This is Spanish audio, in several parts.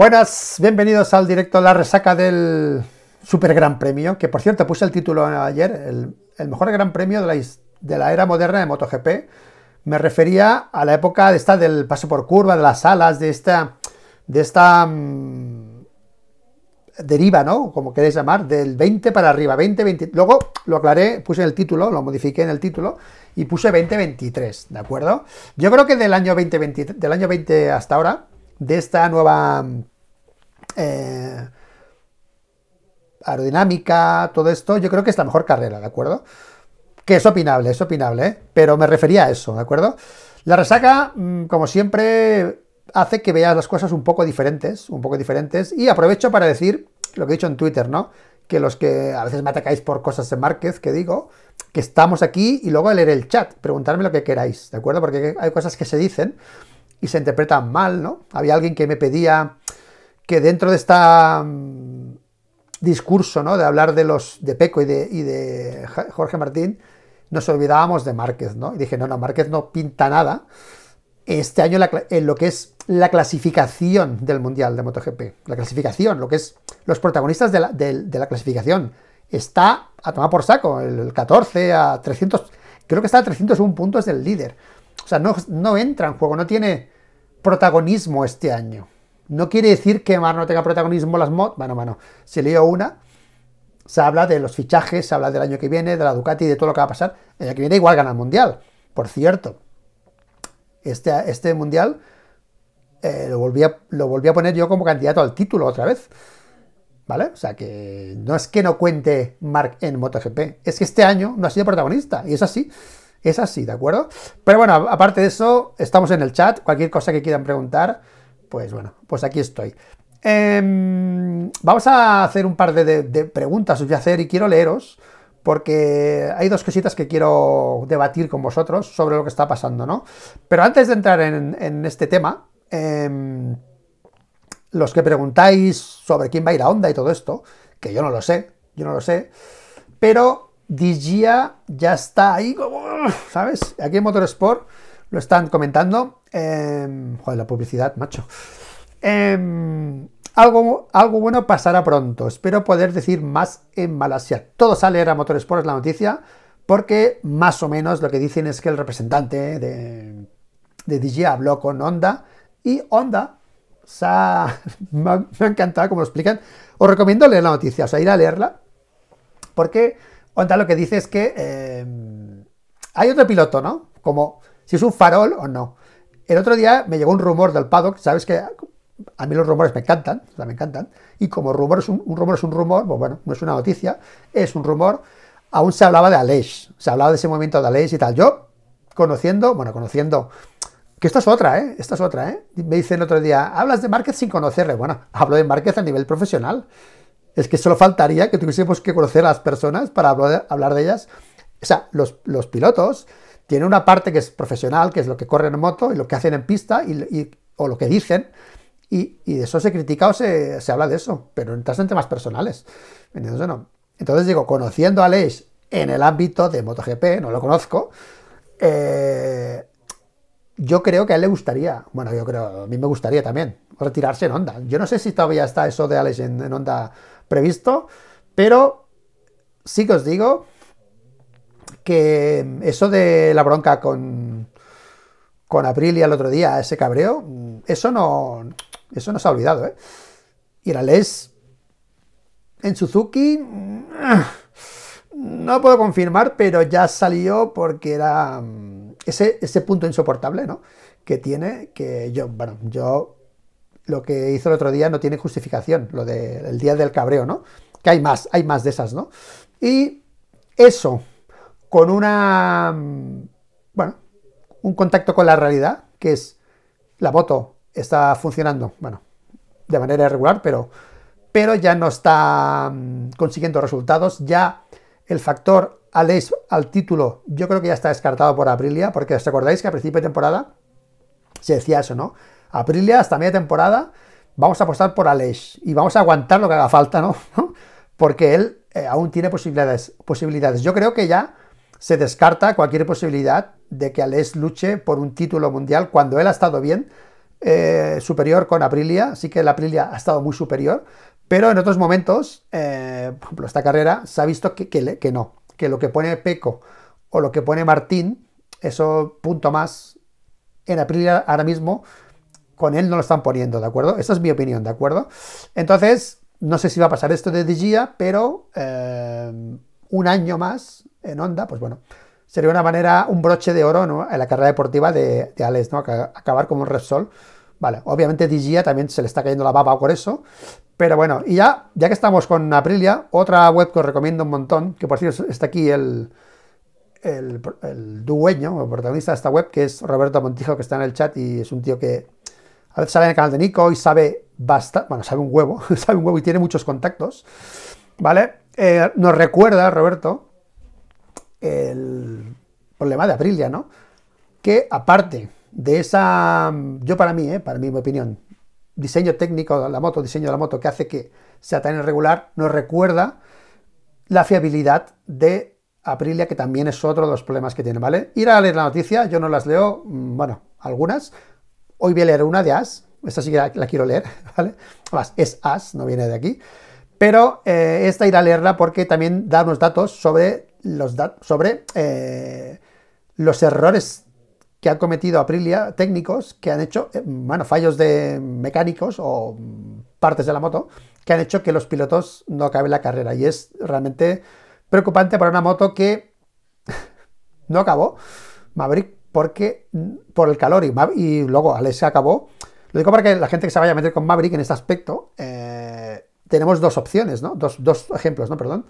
Buenas, bienvenidos al directo La Resaca del Super Gran Premio, que por cierto puse el título ayer, el, mejor Gran Premio de la, era moderna de MotoGP. Me refería a la época de esta del paso por curva, de las alas, de esta, de esta mm, deriva, ¿no? Como queréis llamar, del 20 para arriba, 20, Luego lo aclaré, puse el título, lo modifiqué en el título y puse 2023, ¿de acuerdo? Yo creo que del año 2020 del año 20 hasta ahora, de esta nueva eh, aerodinámica, todo esto, yo creo que es la mejor carrera, ¿de acuerdo? Que es opinable, es opinable, ¿eh? pero me refería a eso, ¿de acuerdo? La resaca, mm, como siempre, hace que veas las cosas un poco diferentes, un poco diferentes, y aprovecho para decir lo que he dicho en Twitter, ¿no? Que los que a veces me atacáis por cosas de Márquez, que digo, que estamos aquí y luego a leer el chat, preguntarme lo que queráis, ¿de acuerdo? Porque hay cosas que se dicen y se interpretan mal, ¿no? Había alguien que me pedía que dentro de este discurso ¿no? de hablar de los de Peco y de, Jorge Martín, nos olvidábamos de Márquez, ¿no? Y dije, no, no, Márquez no pinta nada. Este año en lo que es la clasificación del Mundial de MotoGP, la clasificación, lo que es los protagonistas de la, clasificación, está a tomar por saco, el 14 a 300, creo que está a 301 puntos del líder. O sea, no, no entra en juego, no tiene protagonismo este año. No quiere decir que Mar no tenga protagonismo las mods, bueno, bueno, se leo una, se habla de los fichajes, se habla del año que viene, de la Ducati, de todo lo que va a pasar. El año que viene igual gana el Mundial, por cierto. Este, este Mundial eh, lo, volví a, lo volví a poner yo como candidato al título otra vez. ¿Vale? O sea que no es que no cuente Mark en MotoGP, es que este año no ha sido protagonista, y es así, es así, ¿de acuerdo? Pero bueno, aparte de eso, estamos en el chat, cualquier cosa que quieran preguntar, pues bueno, pues aquí estoy. Em, vamos a hacer un par de, preguntas, os voy a hacer y quiero leeros, porque hay dos cositas que quiero debatir con vosotros sobre lo que está pasando, ¿no? Pero antes de entrar en, este tema, em, los que preguntáis sobre quién va a ir a onda y todo esto, que yo no lo sé, yo no lo sé, pero Digia ya está ahí como, ¿sabes? Aquí en Motorsport lo están comentando. Em, joder, la publicidad, macho. Em, algo, algo bueno pasará pronto. Espero poder decir más en Malasia. Todo sale a Motores la noticia, porque más o menos lo que dicen es que el representante de, de DJ habló con Honda y Honda se sea. me, ha, encantado como lo explican. Os recomiendo leer la noticia, o sea, ir a leerla, porque Honda lo que dice es que em, hay otro piloto, ¿no? Como si es un farol o no. El otro día me llegó un rumor del paddock, sabes que a mí los rumores me encantan, o sea, me encantan, y como rumor es un, rumor es un rumor, pues bueno, no es una noticia, es un rumor, aún se hablaba de Aleix, se hablaba de ese movimiento de Aleix y tal. Yo, conociendo, bueno, conociendo, que esta es otra, ¿eh? Esta es otra, ¿eh? Me dicen el otro día, hablas de Márquez sin conocerle. Bueno, hablo de Márquez a nivel profesional. Es que solo faltaría que tuviésemos que conocer a las personas para hablar de, ellas. O sea, los pilotos, tiene una parte que es profesional, que es lo que corren en moto y lo que hacen en pista y, o lo que dicen. Y, de eso se critica o se, se habla de eso, pero entras en temas personales. Entonces, no. Entonces digo, conociendo a Aleix en el ámbito de MotoGP, no lo conozco, eh, yo creo que a él le gustaría, bueno, yo creo, a mí me gustaría también, retirarse en Honda. Yo no sé si todavía está eso de Alex en, en Honda previsto, pero sí que os digo que eso de la bronca con, con y al otro día, ese cabreo, mm, eso no, eso no se ha olvidado. ¿eh? Y la Les en Suzuki, mm, no puedo confirmar, pero ya salió porque era mm, ese, ese punto insoportable ¿no? que tiene, que yo, bueno, yo lo que hizo el otro día no tiene justificación, lo del día del cabreo, ¿no? Que hay más, hay más de esas, ¿no? Y eso, con una, mm, bueno, un contacto con la realidad, que es la moto está funcionando, bueno, de manera irregular, pero, pero ya no está mm, consiguiendo resultados, ya el factor al, al título yo creo que ya está descartado por Aprilia, porque os acordáis que a principio de temporada se decía eso, ¿no? Aprilia hasta media temporada vamos a apostar por Aleix y vamos a aguantar lo que haga falta, ¿no? Porque él eh, aún tiene posibilidades, posibilidades. Yo creo que ya se descarta cualquier posibilidad de que Alex luche por un título mundial cuando él ha estado bien, eh, superior con Aprilia, Así que la Aprilia ha estado muy superior, pero en otros momentos, eh, por ejemplo, esta carrera se ha visto que, no, que lo que pone Peco o lo que pone Martín, eso punto más en Aprilia ahora mismo, con él no lo están poniendo, ¿de acuerdo? Esta es mi opinión, ¿de acuerdo? Entonces, no sé si va a pasar esto de Digia, pero eh, un año más en onda, pues bueno, sería una manera, un broche de oro ¿no? en la carrera deportiva de, Alex, ¿no? Acabar como un Repsol. Vale, obviamente Digia e también se le está cayendo la baba por eso, pero bueno, y ya, ya que estamos con Aprilia, otra web que os recomiendo un montón, que por cierto está aquí el, el, el dueño protagonista de esta web, que es Roberto Montijo, que está en el chat y es un tío que a veces sale en el canal de Nico y sabe bastante, bueno, sabe un huevo, sabe un huevo y tiene muchos contactos, ¿vale? Eh, nos recuerda, Roberto, el problema de Aprilia, ¿no? Que aparte de esa, yo para mí, ¿eh? para mi opinión, diseño técnico de la moto, diseño de la moto que hace que sea tan irregular, nos recuerda la fiabilidad de Aprilia, que también es otro de los problemas que tiene, ¿vale? Ir a leer la noticia, yo no las leo, mm, bueno, algunas. Hoy voy a leer una de AS, esta sí que la, quiero leer, ¿vale? es AS, no viene de aquí. Pero eh, esta ir a leerla porque también da unos datos sobre los sobre eh, los errores que ha cometido Aprilia, técnicos que han hecho, eh, bueno, fallos de mecánicos o partes de la moto, que han hecho que los pilotos no acaben la carrera. Y es realmente preocupante para una moto que no acabó, Maverick, porque mm, por el calor y, y luego se acabó. Lo digo para que la gente que se vaya a meter con Maverick en este aspecto, eh, tenemos dos opciones, ¿no? Dos, dos ejemplos, ¿no? Perdón.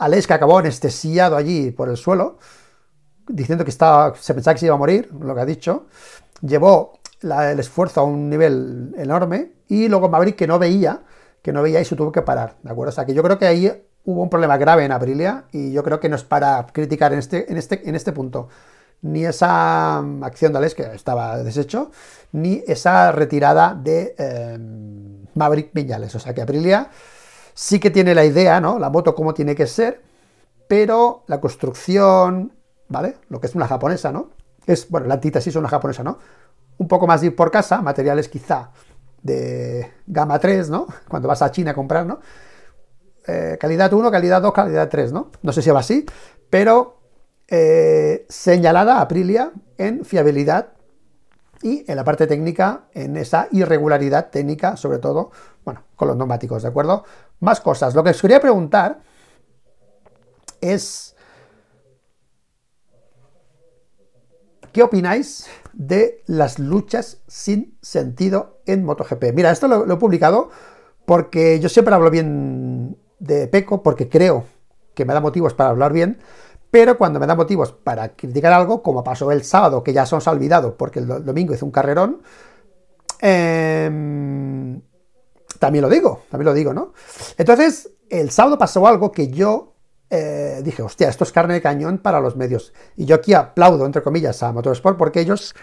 Alex, que acabó anestesiado allí por el suelo, diciendo que estaba, se pensaba que se iba a morir, lo que ha dicho, llevó el esfuerzo a un nivel enorme, y luego Maverick, que no veía, que no veía y se tuvo que parar, ¿de acuerdo? O sea, que yo creo que ahí hubo un problema grave en Abrilia y yo creo que no es para criticar en este, en este, en este punto ni esa mm, acción de Alex, que estaba deshecho, ni esa retirada de eh, Maverick Viñales. O sea que Abrilia sí que tiene la idea, ¿no? La moto como tiene que ser, pero la construcción, ¿vale? Lo que es una japonesa, ¿no? Es, bueno, la antítesis es una japonesa, ¿no? Un poco más de por casa, materiales quizá de gama 3, ¿no? Cuando vas a China a comprar, ¿no? Eh, calidad 1, calidad 2, calidad 3, ¿no? No sé si va así, pero eh, señalada Aprilia en fiabilidad y en la parte técnica, en esa irregularidad técnica, sobre todo, bueno, con los neumáticos, ¿de acuerdo? Más cosas. Lo que os quería preguntar es... ¿Qué opináis de las luchas sin sentido en MotoGP? Mira, esto lo, he publicado porque yo siempre hablo bien de Peco, porque creo que me da motivos para hablar bien, pero cuando me da motivos para criticar algo, como pasó el sábado, que ya se os ha olvidado porque el domingo hizo un carrerón, eh, también lo digo, también lo digo, ¿no? Entonces, el sábado pasó algo que yo eh, dije, hostia, esto es carne de cañón para los medios. Y yo aquí aplaudo, entre comillas, a Motorsport porque ellos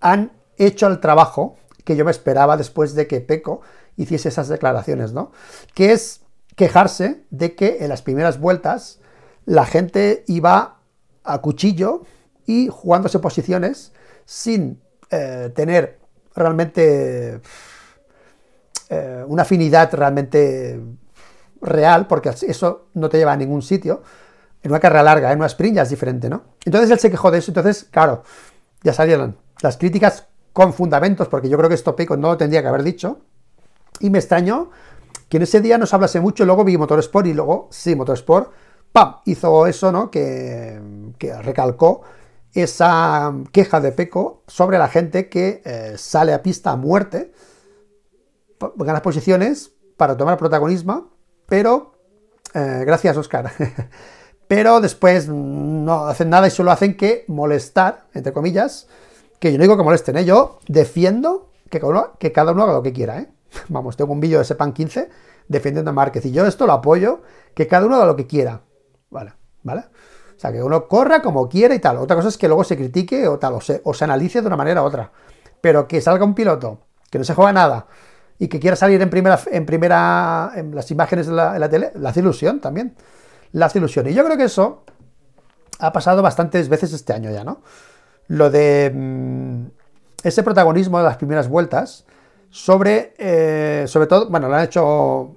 han hecho el trabajo que yo me esperaba después de que Peco hiciese esas declaraciones, ¿no? Que es quejarse de que en las primeras vueltas la gente iba a cuchillo y jugándose posiciones sin eh, tener realmente eh, una afinidad realmente real, porque eso no te lleva a ningún sitio. En una carrera larga, en una sprint ya es diferente, ¿no? Entonces él se quejó de eso, entonces, claro, ya salieron las críticas con fundamentos, porque yo creo que esto Peco no lo tendría que haber dicho. Y me extraño que en ese día nos hablase mucho, luego vi Motorsport y luego, sí, Motorsport, ¡pam! hizo eso, ¿no? Que, recalcó esa queja de Peco sobre la gente que eh, sale a pista a muerte las posiciones para tomar protagonismo, pero... Eh, gracias, Oscar. pero después no hacen nada y solo hacen que molestar, entre comillas, que yo no digo que molesten, ¿eh? yo defiendo que cada, uno, haga lo que quiera, ¿eh? Vamos, tengo un billo de Sepan 15 defendiendo a Márquez y yo esto lo apoyo, que cada uno haga lo que quiera, ¿vale? ¿Vale? O sea, que uno corra como quiera y tal. Otra cosa es que luego se critique o tal, o se, o se analice de una manera u otra. Pero que salga un piloto que no se juega nada, y que quiera salir en primera, en primera, las imágenes de la, la tele, la hace ilusión también, la hace ilusión. Y yo creo que eso ha pasado bastantes veces este año ya, ¿no? Lo de mm, ese protagonismo de las primeras vueltas sobre, eh, sobre todo, bueno, lo han hecho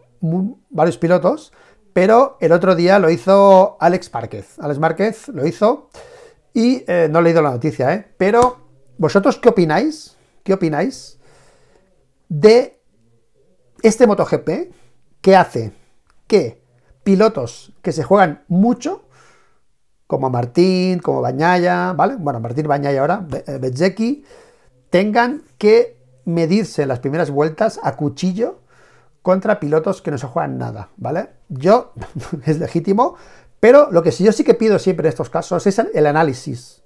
varios pilotos, pero el otro día lo hizo Alex Márquez. Alex Márquez lo hizo y eh, no he leído la noticia, ¿eh? Pero, ¿vosotros qué opináis? ¿Qué opináis de este MotoGP, ¿qué hace? Que pilotos que se juegan mucho, como Martín, como Bañaya, ¿vale? Bueno, Martín Bañaya ahora, eh, Bezzeki, tengan que medirse en las primeras vueltas a cuchillo contra pilotos que no se juegan nada, ¿vale? Yo, es legítimo, pero lo que yo sí que pido siempre en estos casos es el análisis.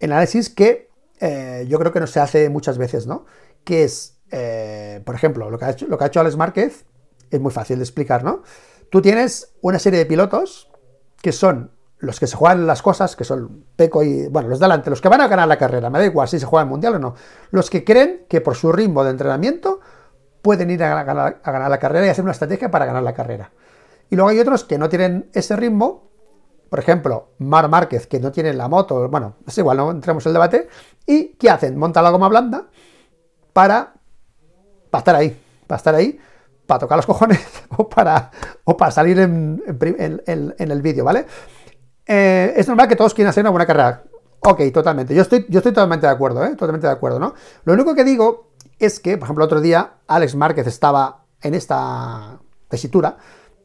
El análisis que eh, yo creo que no se hace muchas veces, ¿no? Que es eh, por ejemplo, lo que, ha hecho, lo que ha hecho Alex Márquez es muy fácil de explicar, ¿no? Tú tienes una serie de pilotos que son los que se juegan las cosas, que son Peco y, bueno, los de delante, los que van a ganar la carrera, me da igual si se juega el mundial o no, los que creen que por su ritmo de entrenamiento pueden ir a ganar, a ganar la carrera y hacer una estrategia para ganar la carrera. Y luego hay otros que no tienen ese ritmo, por ejemplo, Mar Márquez, que no tiene la moto, bueno, es igual, no entremos en el debate, y ¿qué hacen? Monta la goma blanda para para estar ahí, para estar ahí, para tocar los cojones o para, o para salir en, el vídeo, ¿vale? Eh, es normal que todos quieran hacer una buena carrera. Ok, totalmente. Yo estoy, yo estoy totalmente de acuerdo, ¿eh? Totalmente de acuerdo, ¿no? Lo único que digo es que, por ejemplo, otro día Alex Márquez estaba en esta tesitura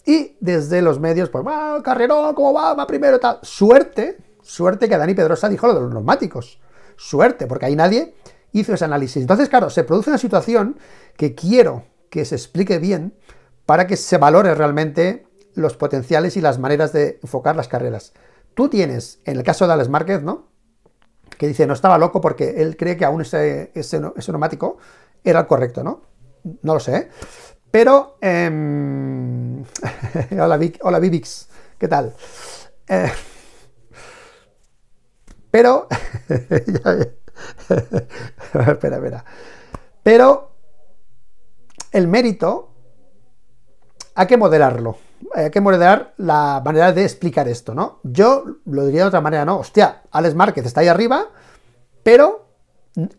y desde los medios, pues, va, ah, ¿cómo va? Va primero, tal. Suerte, suerte que Dani Pedrosa dijo lo de los neumáticos. Suerte, porque ahí nadie hizo ese análisis. Entonces, claro, se produce una situación que quiero que se explique bien para que se valore realmente los potenciales y las maneras de enfocar las carreras. Tú tienes, en el caso de Alex Márquez, ¿no? Que dice, no estaba loco porque él cree que aún ese, neumático era el correcto, ¿no? No lo sé. Pero... Eh... hola, Vivix, ¿qué tal? Eh, pero... espera, espera. Pero el mérito, hay que moderarlo. Hay que moderar la manera de explicar esto, ¿no? Yo lo diría de otra manera, ¿no? Hostia, Alex Márquez está ahí arriba, pero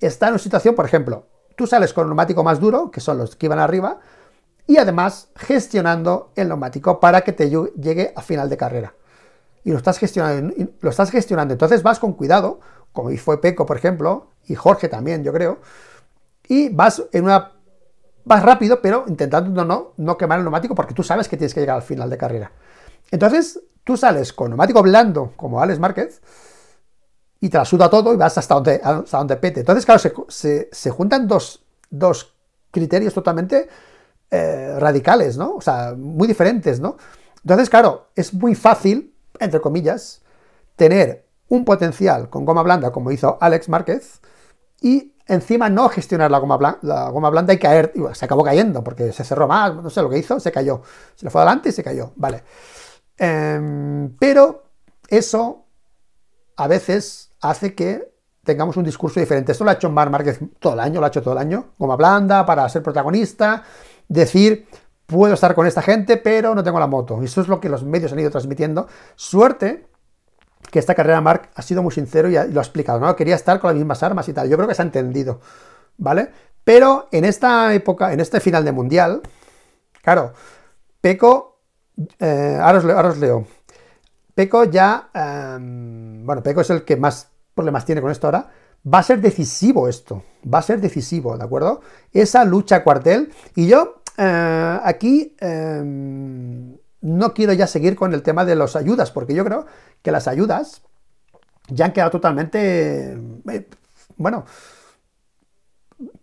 está en una situación, por ejemplo, tú sales con un neumático más duro, que son los que iban arriba, y además gestionando el neumático para que te llegue a final de carrera. Y lo estás gestionando, lo estás gestionando. Entonces vas con cuidado, como fue Peco, por ejemplo, y Jorge también, yo creo, y vas en una Vas rápido, pero intentando no, no quemar el neumático porque tú sabes que tienes que llegar al final de carrera. Entonces, tú sales con neumático blando, como Alex Márquez, y te la suda todo y vas hasta donde, donde pete. Entonces, claro, se, juntan dos, criterios totalmente eh, radicales, ¿no? O sea, muy diferentes, ¿no? Entonces, claro, es muy fácil, entre comillas, tener un potencial con goma blanda, como hizo Alex Márquez, y encima no gestionar la goma, blanda, la goma blanda y caer, se acabó cayendo porque se cerró más, no sé lo que hizo, se cayó, se le fue adelante y se cayó, vale. Em, pero eso a veces hace que tengamos un discurso diferente. Esto lo ha hecho Mar Márquez todo el año, lo ha hecho todo el año, goma blanda para ser protagonista, decir, puedo estar con esta gente, pero no tengo la moto. Y eso es lo que los medios han ido transmitiendo. Suerte que esta carrera Mark ha sido muy sincero y, lo ha explicado, ¿no? Quería estar con las mismas armas y tal. Yo creo que se ha entendido, ¿vale? Pero en esta época, en este final de mundial, claro, Peco, eh, ahora, os leo, Peco ya, em, bueno, Peco es el que más problemas tiene con esto ahora, va a ser decisivo esto, va a ser decisivo, ¿de acuerdo? Esa lucha cuartel, y yo eh, aquí em, no quiero ya seguir con el tema de las ayudas, porque yo creo que las ayudas ya han quedado totalmente, eh, bueno,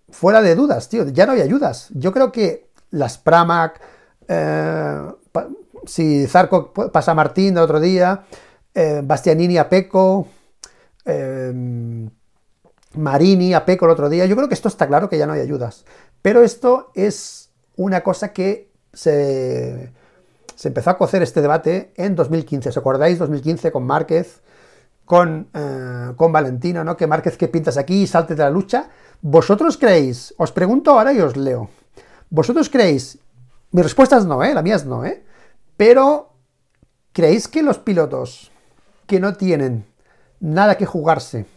fuera de dudas, tío. Ya no hay ayudas. Yo creo que las Pramac, eh, si Zarco pasa Martín el otro día, eh, Bastianini a Peco, em, Marini a Peco el otro día, yo creo que esto está claro que ya no hay ayudas. Pero esto es una cosa que se se empezó a cocer este debate en 2015. ¿Os acordáis? 2015 con Márquez, con, eh, con Valentino, ¿no? Que Márquez, que pintas aquí? Salte de la lucha. ¿Vosotros creéis? Os pregunto ahora y os leo. ¿Vosotros creéis? Mi respuesta es no, ¿eh? La mía es no, ¿eh? Pero, ¿creéis que los pilotos que no tienen nada que jugarse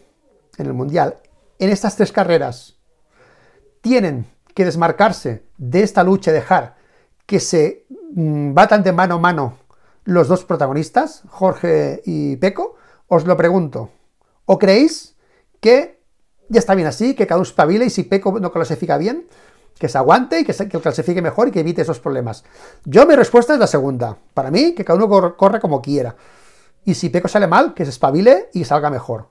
en el Mundial, en estas tres carreras, tienen que desmarcarse de esta lucha y dejar que se Mm, va de mano a mano los dos protagonistas, Jorge y Peco, os lo pregunto. ¿O creéis que ya está bien así, que cada uno espabile y si Peco no clasifica bien, que se aguante y que, se, clasifique mejor y que evite esos problemas? Yo mi respuesta es la segunda. Para mí, que cada uno corra como quiera. Y si Peco sale mal, que se espabile y salga mejor.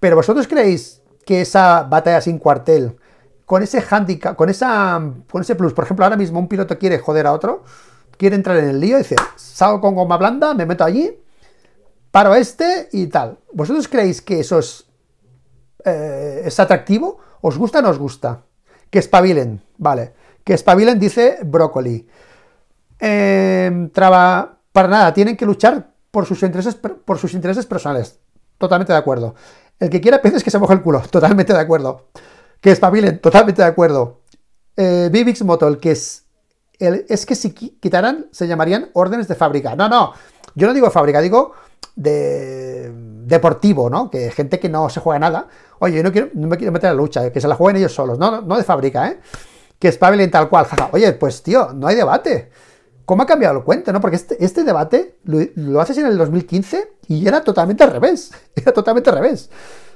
Pero vosotros creéis que esa batalla sin cuartel, con ese handicap, con, esa, con ese plus, por ejemplo, ahora mismo un piloto quiere joder a otro, quiere entrar en el lío, dice, salgo con goma blanda, me meto allí, paro este y tal. ¿Vosotros creéis que eso es, eh, es atractivo? ¿Os gusta o no os gusta? Que espabilen, vale. Que espabilen, dice Brócoli. Em, traba, para nada, tienen que luchar por sus, intereses, por sus intereses personales. Totalmente de acuerdo. El que quiera peces que se moje el culo. Totalmente de acuerdo. Que espabilen. Totalmente de acuerdo. Eh, Vivix Moto, el que es es que si quitaran, se llamarían órdenes de fábrica. No, no, yo no digo fábrica, digo de deportivo, ¿no? Que gente que no se juega nada. Oye, yo no, quiero, no me quiero meter a la lucha, que se la jueguen ellos solos, no, no, de fábrica, ¿eh? Que espabilen tal cual, Oye, pues tío, no hay debate. ¿Cómo ha cambiado el cuento, no? Porque este, este debate lo, haces en el 2015 y era totalmente al revés. Era totalmente al revés.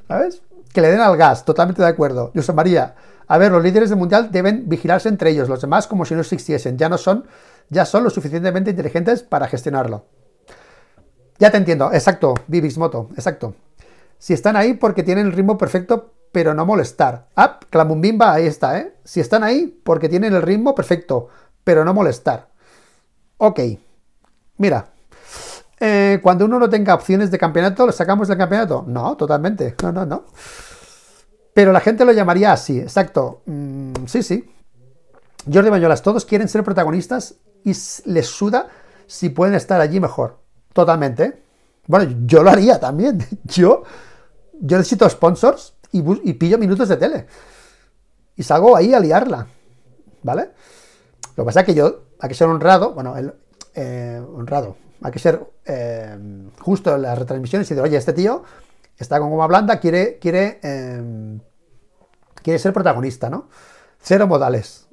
¿Sabes? Que le den al gas, totalmente de acuerdo. José María, a ver, los líderes del mundial deben vigilarse entre ellos, los demás como si no existiesen, ya no son, ya son lo suficientemente inteligentes para gestionarlo. Ya te entiendo, exacto, Bibis Moto, exacto. Si están ahí porque tienen el ritmo perfecto, pero no molestar. Ah, Clamumbimba, ahí está, ¿eh? Si están ahí porque tienen el ritmo perfecto, pero no molestar. Ok, mira, eh, cuando uno no tenga opciones de campeonato, ¿lo sacamos del campeonato? No, totalmente. No, no, no. Pero la gente lo llamaría así, exacto. Mm, sí, sí. Jordi Mayolas, todos quieren ser protagonistas y les suda si pueden estar allí mejor. Totalmente. Bueno, yo lo haría también. Yo, yo necesito sponsors y, pillo minutos de tele. Y salgo ahí a liarla. ¿Vale? Lo que pasa es que yo, hay que ser honrado, bueno, el, eh, honrado, hay que ser eh, justo en las retransmisiones y decir, oye, este tío está con goma blanda, quiere, quiere, em, quiere ser protagonista, ¿no? Cero modales.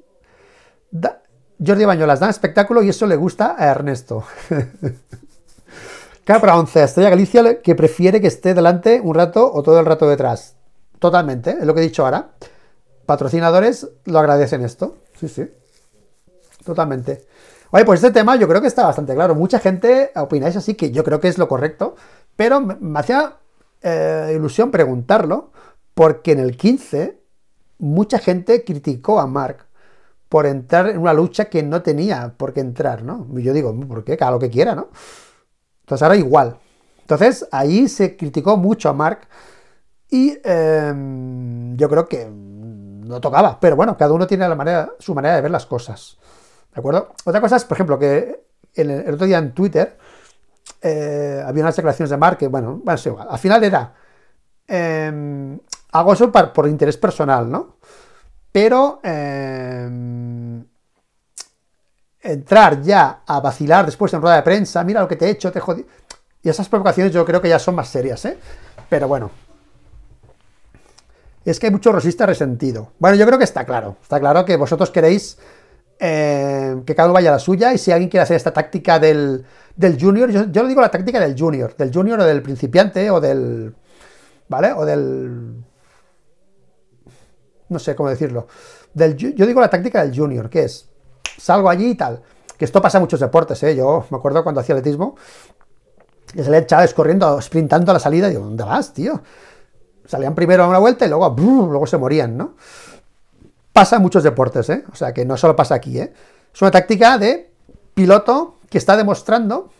Jordi Bañolas, Da espectáculo y eso le gusta a Ernesto. Capra 11, Estrella Galicia que prefiere que esté delante un rato o todo el rato detrás. Totalmente, es lo que he dicho ahora. Patrocinadores lo agradecen esto. Sí, sí. Totalmente. Oye, pues este tema yo creo que está bastante claro. Mucha gente opináis así, que yo creo que es lo correcto, pero me hacía eh, ilusión preguntarlo, porque en el 15 mucha gente criticó a Mark por entrar en una lucha que no tenía por qué entrar, ¿no? yo digo, ¿por qué? Cada lo que quiera, ¿no? Entonces ahora igual. Entonces ahí se criticó mucho a Mark y em, yo creo que no tocaba, pero bueno, cada uno tiene la manera, su manera de ver las cosas. ¿De acuerdo? Otra cosa es, por ejemplo, que el otro día en Twitter eh, había unas declaraciones de Mark que, bueno, bueno, Al final era, hago em, eso por, interés personal, ¿no? Pero em, entrar ya a vacilar después en rueda de prensa, mira lo que te he hecho, te jodí. Y esas provocaciones yo creo que ya son más serias, ¿eh? Pero bueno. Es que hay mucho rosista resentido. Bueno, yo creo que está claro. Está claro que vosotros queréis eh, que cada uno vaya a la suya y si alguien quiere hacer esta táctica del, junior, yo, yo, digo la táctica del junior, del junior o del principiante o del... ¿Vale? O del... No sé cómo decirlo. Del, yo digo la táctica del junior, que es, salgo allí y tal. Que esto pasa en muchos deportes, ¿eh? Yo me acuerdo cuando hacía atletismo, y salía Chávez corriendo, sprintando a la salida, y digo, ¿dónde vas, tío? Salían primero a una vuelta y luego, luego se morían, ¿no? pasa en muchos deportes, ¿eh? O sea, que no solo pasa aquí, ¿eh? Es una táctica de piloto que está demostrando,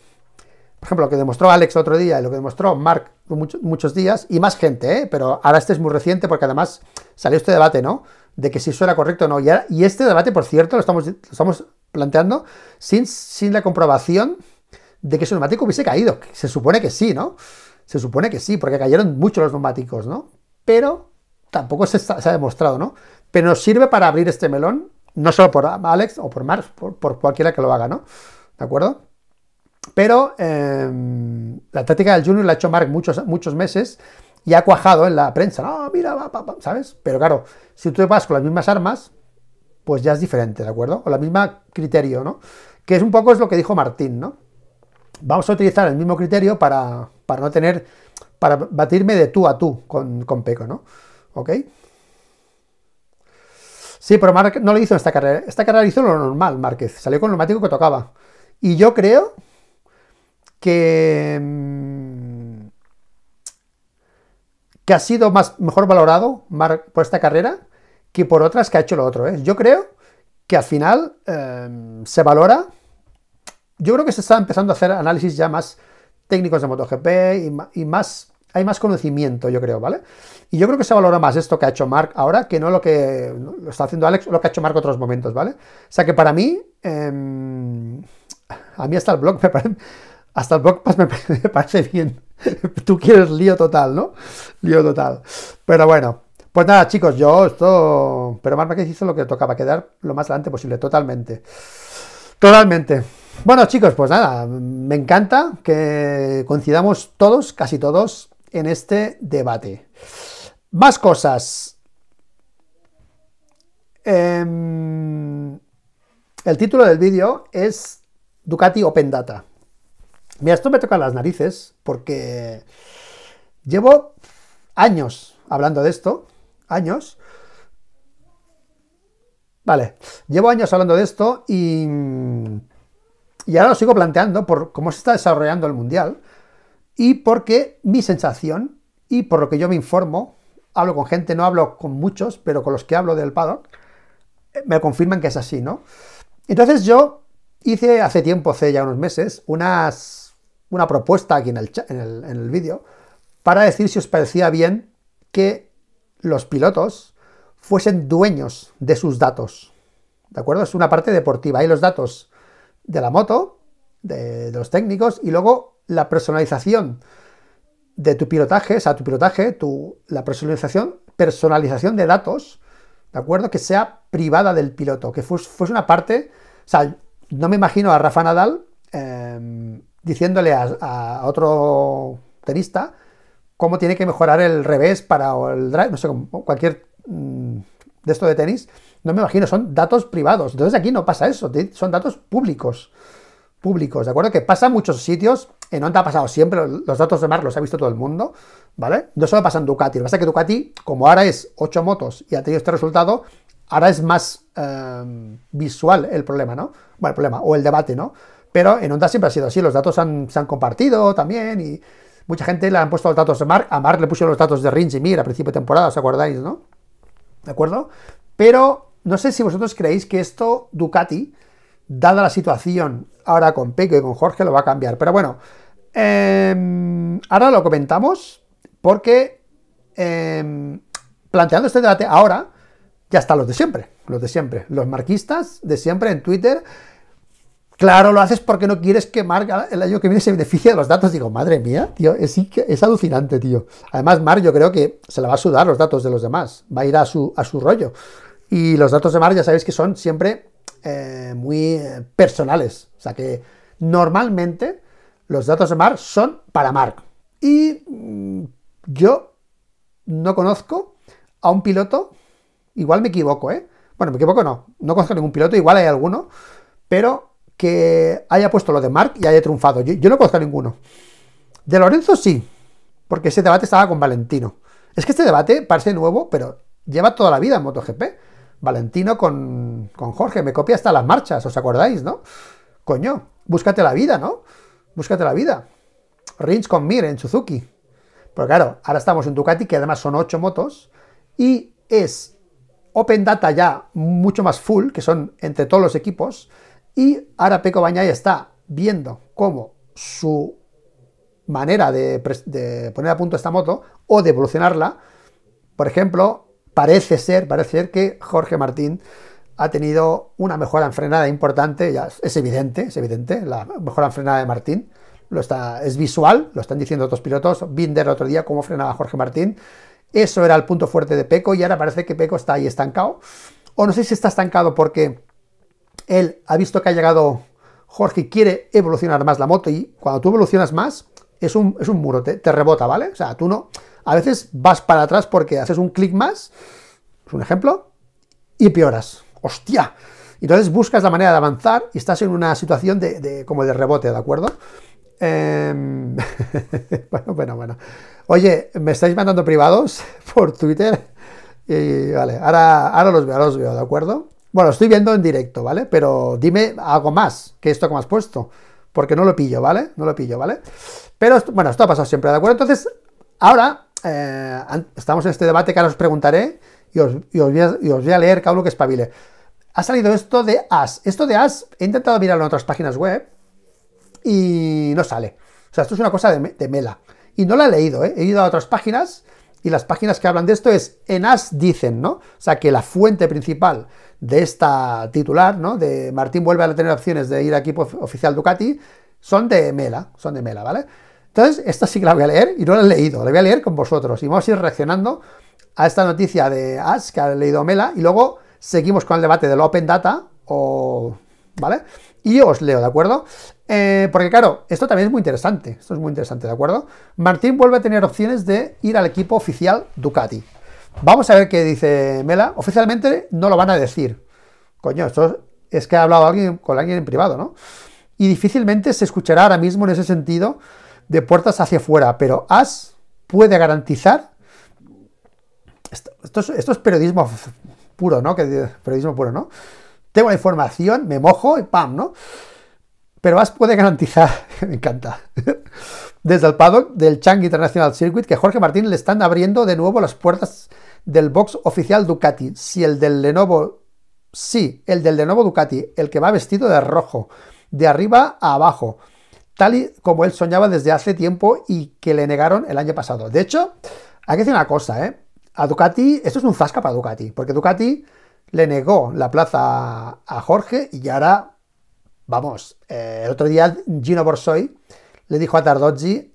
por ejemplo, lo que demostró Alex otro día y lo que demostró Mark muchos días, y más gente, ¿eh? Pero ahora este es muy reciente porque además salió este debate, ¿no? De que si eso era correcto o no. Y, este debate, por cierto, lo estamos, estamos planteando sin, sin la comprobación de que su neumático hubiese caído. Se supone que sí, ¿no? Se supone que sí, porque cayeron muchos los neumáticos, ¿no? Pero tampoco se, ha demostrado, ¿no? pero nos sirve para abrir este melón, no solo por Alex o por Marx, por, por cualquiera que lo haga, ¿no? ¿De acuerdo? Pero em, la táctica del Junior la ha hecho Mark muchos, muchos meses y ha cuajado en la prensa. No, mira, va, va, va, ¿sabes? Pero claro, si tú te vas con las mismas armas, pues ya es diferente, ¿de acuerdo? O la misma criterio, ¿no? Que es un poco es lo que dijo Martín, ¿no? Vamos a utilizar el mismo criterio para, para no tener, para batirme de tú a tú con, con Peco, ¿no? ¿Ok? Sí, pero no lo hizo en esta carrera. Esta carrera hizo lo normal, Márquez. Salió con el neumático que tocaba. Y yo creo que. Mm, que ha sido más, mejor valorado por esta carrera que por otras que ha hecho lo otro. ¿eh? Yo creo que al final em, se valora. Yo creo que se está empezando a hacer análisis ya más técnicos de MotoGP y más hay más conocimiento, yo creo, ¿vale? Y yo creo que se valora más esto que ha hecho Mark ahora que no lo que lo está haciendo Alex lo que ha hecho Mark otros momentos, ¿vale? O sea que para mí, em, a mí hasta el blog me parece, hasta el blog parece bien. Tú quieres lío total, ¿no? Lío total. Pero bueno, pues nada, chicos, yo esto. Pero Mark que hizo lo que tocaba, quedar lo más adelante posible, totalmente. Totalmente. Bueno, chicos, pues nada, me encanta que coincidamos todos, casi todos, en este debate. Más cosas. Em, el título del vídeo es Ducati Open Data. Mira, esto me toca las narices porque llevo años hablando de esto, años. Vale, llevo años hablando de esto y, y ahora lo sigo planteando por cómo se está desarrollando el Mundial y porque mi sensación y por lo que yo me informo, hablo con gente, no hablo con muchos, pero con los que hablo del paddock, eh, me confirman que es así, ¿no? Entonces yo hice hace tiempo, hace ya unos meses, unas, una propuesta aquí en el, vídeo para decir si os parecía bien que los pilotos fuesen dueños de sus datos. ¿De acuerdo? Es una parte deportiva. Hay los datos de la moto, de los técnicos, y luego la personalización de tu pilotaje, o sea, tu pilotaje, tu, la personalización, personalización de datos, ¿de acuerdo? Que sea privada del piloto, que fuese, una parte, o sea, no me imagino a Rafa Nadal em, diciéndole a, otro tenista cómo tiene que mejorar el revés para el drive, no sé, cualquier mm, de esto de tenis, no me imagino, son datos privados. Entonces aquí no pasa eso, son datos públicos públicos, ¿de acuerdo? Que pasa en muchos sitios, en Honda ha pasado siempre, los datos de mar los ha visto todo el mundo, ¿vale? No solo pasa en Ducati, lo que pasa es que Ducati, como ahora es 8 motos y ha tenido este resultado, ahora es más em, visual el problema, ¿no? Bueno, el problema, o el debate, ¿no? Pero en Honda siempre ha sido así, los datos se han compartido también y mucha gente le han puesto los datos de Mark, a Mark le puso los datos de Rins y Mir a principio de temporada, ¿os acordáis, no? ¿De acuerdo? Pero no sé si vosotros creéis que esto, Ducati, dada la situación ahora con Peco y con Jorge, lo va a cambiar. Pero bueno, em, ahora lo comentamos porque em, planteando este debate ahora, ya están los de siempre, los de siempre, los marquistas de siempre en Twitter. Claro, lo haces porque no quieres que Mark el año que viene se beneficie de los datos. Digo, madre mía, tío, es, es alucinante, tío. Además, Mar, yo creo que se la va a sudar los datos de los demás, va a ir a su, a su rollo. Y los datos de Mar, ya sabéis que son siempre eh, muy eh, personales. O sea que normalmente los datos de Mark son para Mark. Y mm, yo no conozco a un piloto, igual me equivoco, ¿eh? Bueno, me equivoco no, no conozco a ningún piloto, igual hay alguno, pero que haya puesto lo de Marc y haya triunfado. Yo, yo no conozco a ninguno. De Lorenzo sí, porque ese debate estaba con Valentino. Es que este debate parece nuevo, pero lleva toda la vida en MotoGP. Valentino con, Jorge, me copia hasta las marchas, ¿os acordáis, no? Coño, búscate la vida, ¿no? Búscate la vida. Rinch con Mir en Suzuki. Pero claro, ahora estamos en Ducati, que además son ocho motos, y es Open Data ya mucho más full, que son entre todos los equipos, y ahora Peco Bañay está viendo cómo su manera de, de, poner a punto esta moto o de evolucionarla, por ejemplo, parece ser, parece ser que Jorge Martín ha tenido una mejora en frenada importante, es evidente, es evidente, la mejora en frenada de Martín, lo está, es visual, lo están diciendo otros pilotos, Binder el otro día cómo frenaba Jorge Martín, eso era el punto fuerte de Peco y ahora parece que Peco está ahí estancado, o no sé si está estancado porque él ha visto que ha llegado Jorge y quiere evolucionar más la moto y cuando tú evolucionas más es un, es muro, te rebota, ¿vale? O sea, tú no, a veces vas para atrás porque haces un clic más, es un ejemplo, y pioras. ¡Hostia! Entonces buscas la manera de avanzar y estás en una situación de, como de rebote, ¿de acuerdo? Em, bueno, bueno, bueno. Oye, ¿me estáis mandando privados por Twitter? Y vale, ahora, ahora los veo, ahora los veo, ¿de acuerdo? Bueno, estoy viendo en directo, ¿vale? Pero dime algo más que esto que me has puesto, porque no lo pillo, ¿vale? No lo pillo, ¿vale? Pero bueno, esto ha pasado siempre, ¿de acuerdo? Entonces, ahora eh, estamos en este debate que ahora os preguntaré y os, voy, a, leer cada que espabile. Ha salido esto de AS. Esto de AS he intentado mirarlo en otras páginas web y no sale. O sea, esto es una cosa de, mela. Y no la he leído, ¿eh? he ido a otras páginas y las páginas que hablan de esto es en AS dicen, ¿no? O sea, que la fuente principal de esta titular, ¿no? De Martín vuelve a tener opciones de ir a equipo oficial Ducati, son de Mela, son de Mela, ¿vale? Entonces, esta sí que la voy a leer y no la he leído, la voy a leer con vosotros y vamos a ir reaccionando a esta noticia de Ash que ha leído Mela y luego seguimos con el debate de del Open Data o... ¿Vale? Y os leo, ¿de acuerdo? Eh, porque claro, esto también es muy interesante, esto es muy interesante, ¿de acuerdo? Martín vuelve a tener opciones de ir al equipo oficial Ducati. Vamos a ver qué dice Mela. Oficialmente no lo van a decir. Coño, esto es que ha hablado alguien con alguien en privado, ¿no? Y difícilmente se escuchará ahora mismo en ese sentido de puertas hacia afuera, pero As puede garantizar. Esto, es, periodismo puro, ¿no? Que, periodismo puro, ¿no? Tengo la información, me mojo y ¡pam! ¿no? Pero As puede garantizar, me encanta, desde el paddock del Chang International Circuit, que Jorge Martín le están abriendo de nuevo las puertas del box oficial Ducati. Si el del Lenovo, sí, el del Lenovo Ducati, el que va vestido de rojo, de arriba a abajo tal y como él soñaba desde hace tiempo y que le negaron el año pasado. De hecho, hay que decir una cosa, ¿eh? A Ducati, esto es un zasca para Ducati, porque Ducati le negó la plaza a Jorge y ahora, vamos, eh, el otro día Gino Borsoi le dijo a Tardozzi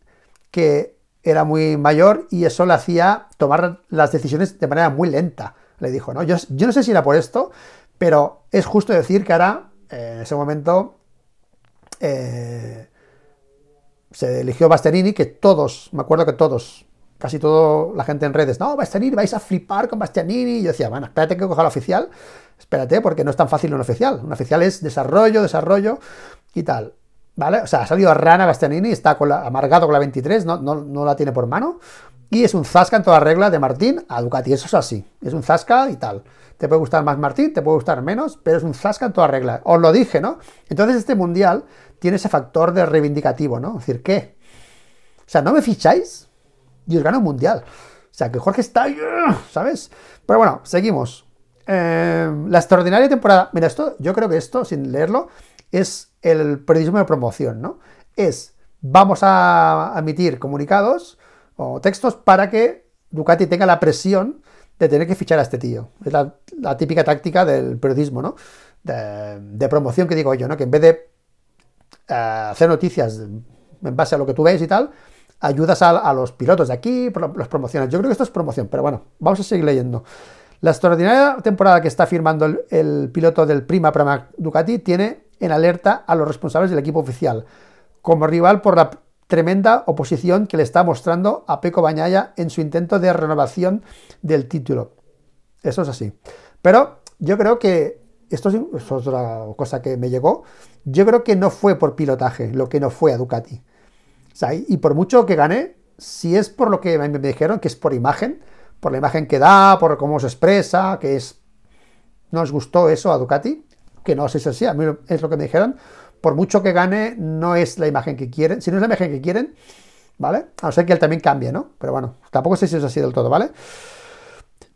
que era muy mayor y eso le hacía tomar las decisiones de manera muy lenta, le dijo, ¿no? Yo, no sé si era por esto, pero es justo decir que ahora, eh, en ese momento, eh, se eligió Bastianini, que todos, me acuerdo que todos, casi toda la gente en redes, no, Bastianini, vais a flipar con Bastianini. yo decía, bueno, espérate que coja la oficial, espérate, porque no es tan fácil un oficial. Un oficial es desarrollo, desarrollo y tal. ¿Vale? O sea, ha salido a Rana Bastianini, está con amargado con la 23, no, no, no la tiene por mano. Y es un zasca en toda regla de Martín a Ducati, eso es así. Es un zasca y tal. Te puede gustar más Martín, te puede gustar menos, pero es un zasca en toda regla. Os lo dije, ¿no? Entonces este mundial tiene ese factor de reivindicativo, ¿no? Es decir, ¿qué? O sea, ¿no me ficháis? Y os gano un mundial. O sea, que Jorge está... ¿Sabes? Pero bueno, seguimos. Eh, la extraordinaria temporada... Mira, esto, yo creo que esto, sin leerlo, es el periodismo de promoción, ¿no? Es, vamos a emitir comunicados o textos para que Ducati tenga la presión de tener que fichar a este tío. Es la, típica táctica del periodismo, ¿no? de, promoción que digo yo, ¿no? Que en vez de eh, hacer noticias en base a lo que tú ves y tal, ayudas a, los pilotos de aquí, los promocionas. Yo creo que esto es promoción, pero bueno, vamos a seguir leyendo. La extraordinaria temporada que está firmando el, piloto del Prima Pramac Ducati tiene en alerta a los responsables del equipo oficial, como rival por la tremenda oposición que le está mostrando a Peco Bañaya en su intento de renovación del título. Eso es así. Pero yo creo que esto es otra cosa que me llegó, yo creo que no fue por pilotaje lo que no fue a Ducati. y por mucho que gane si es por lo que me, dijeron, que es por imagen, por la imagen que da, por cómo se expresa, que es... No os gustó eso a Ducati, que no sé si así, es lo que me dijeron, por mucho que gane, no es la imagen que quieren. Si no es la imagen que quieren, ¿vale? A no ser que él también cambie, ¿no? Pero bueno, tampoco sé si es así del todo, ¿vale?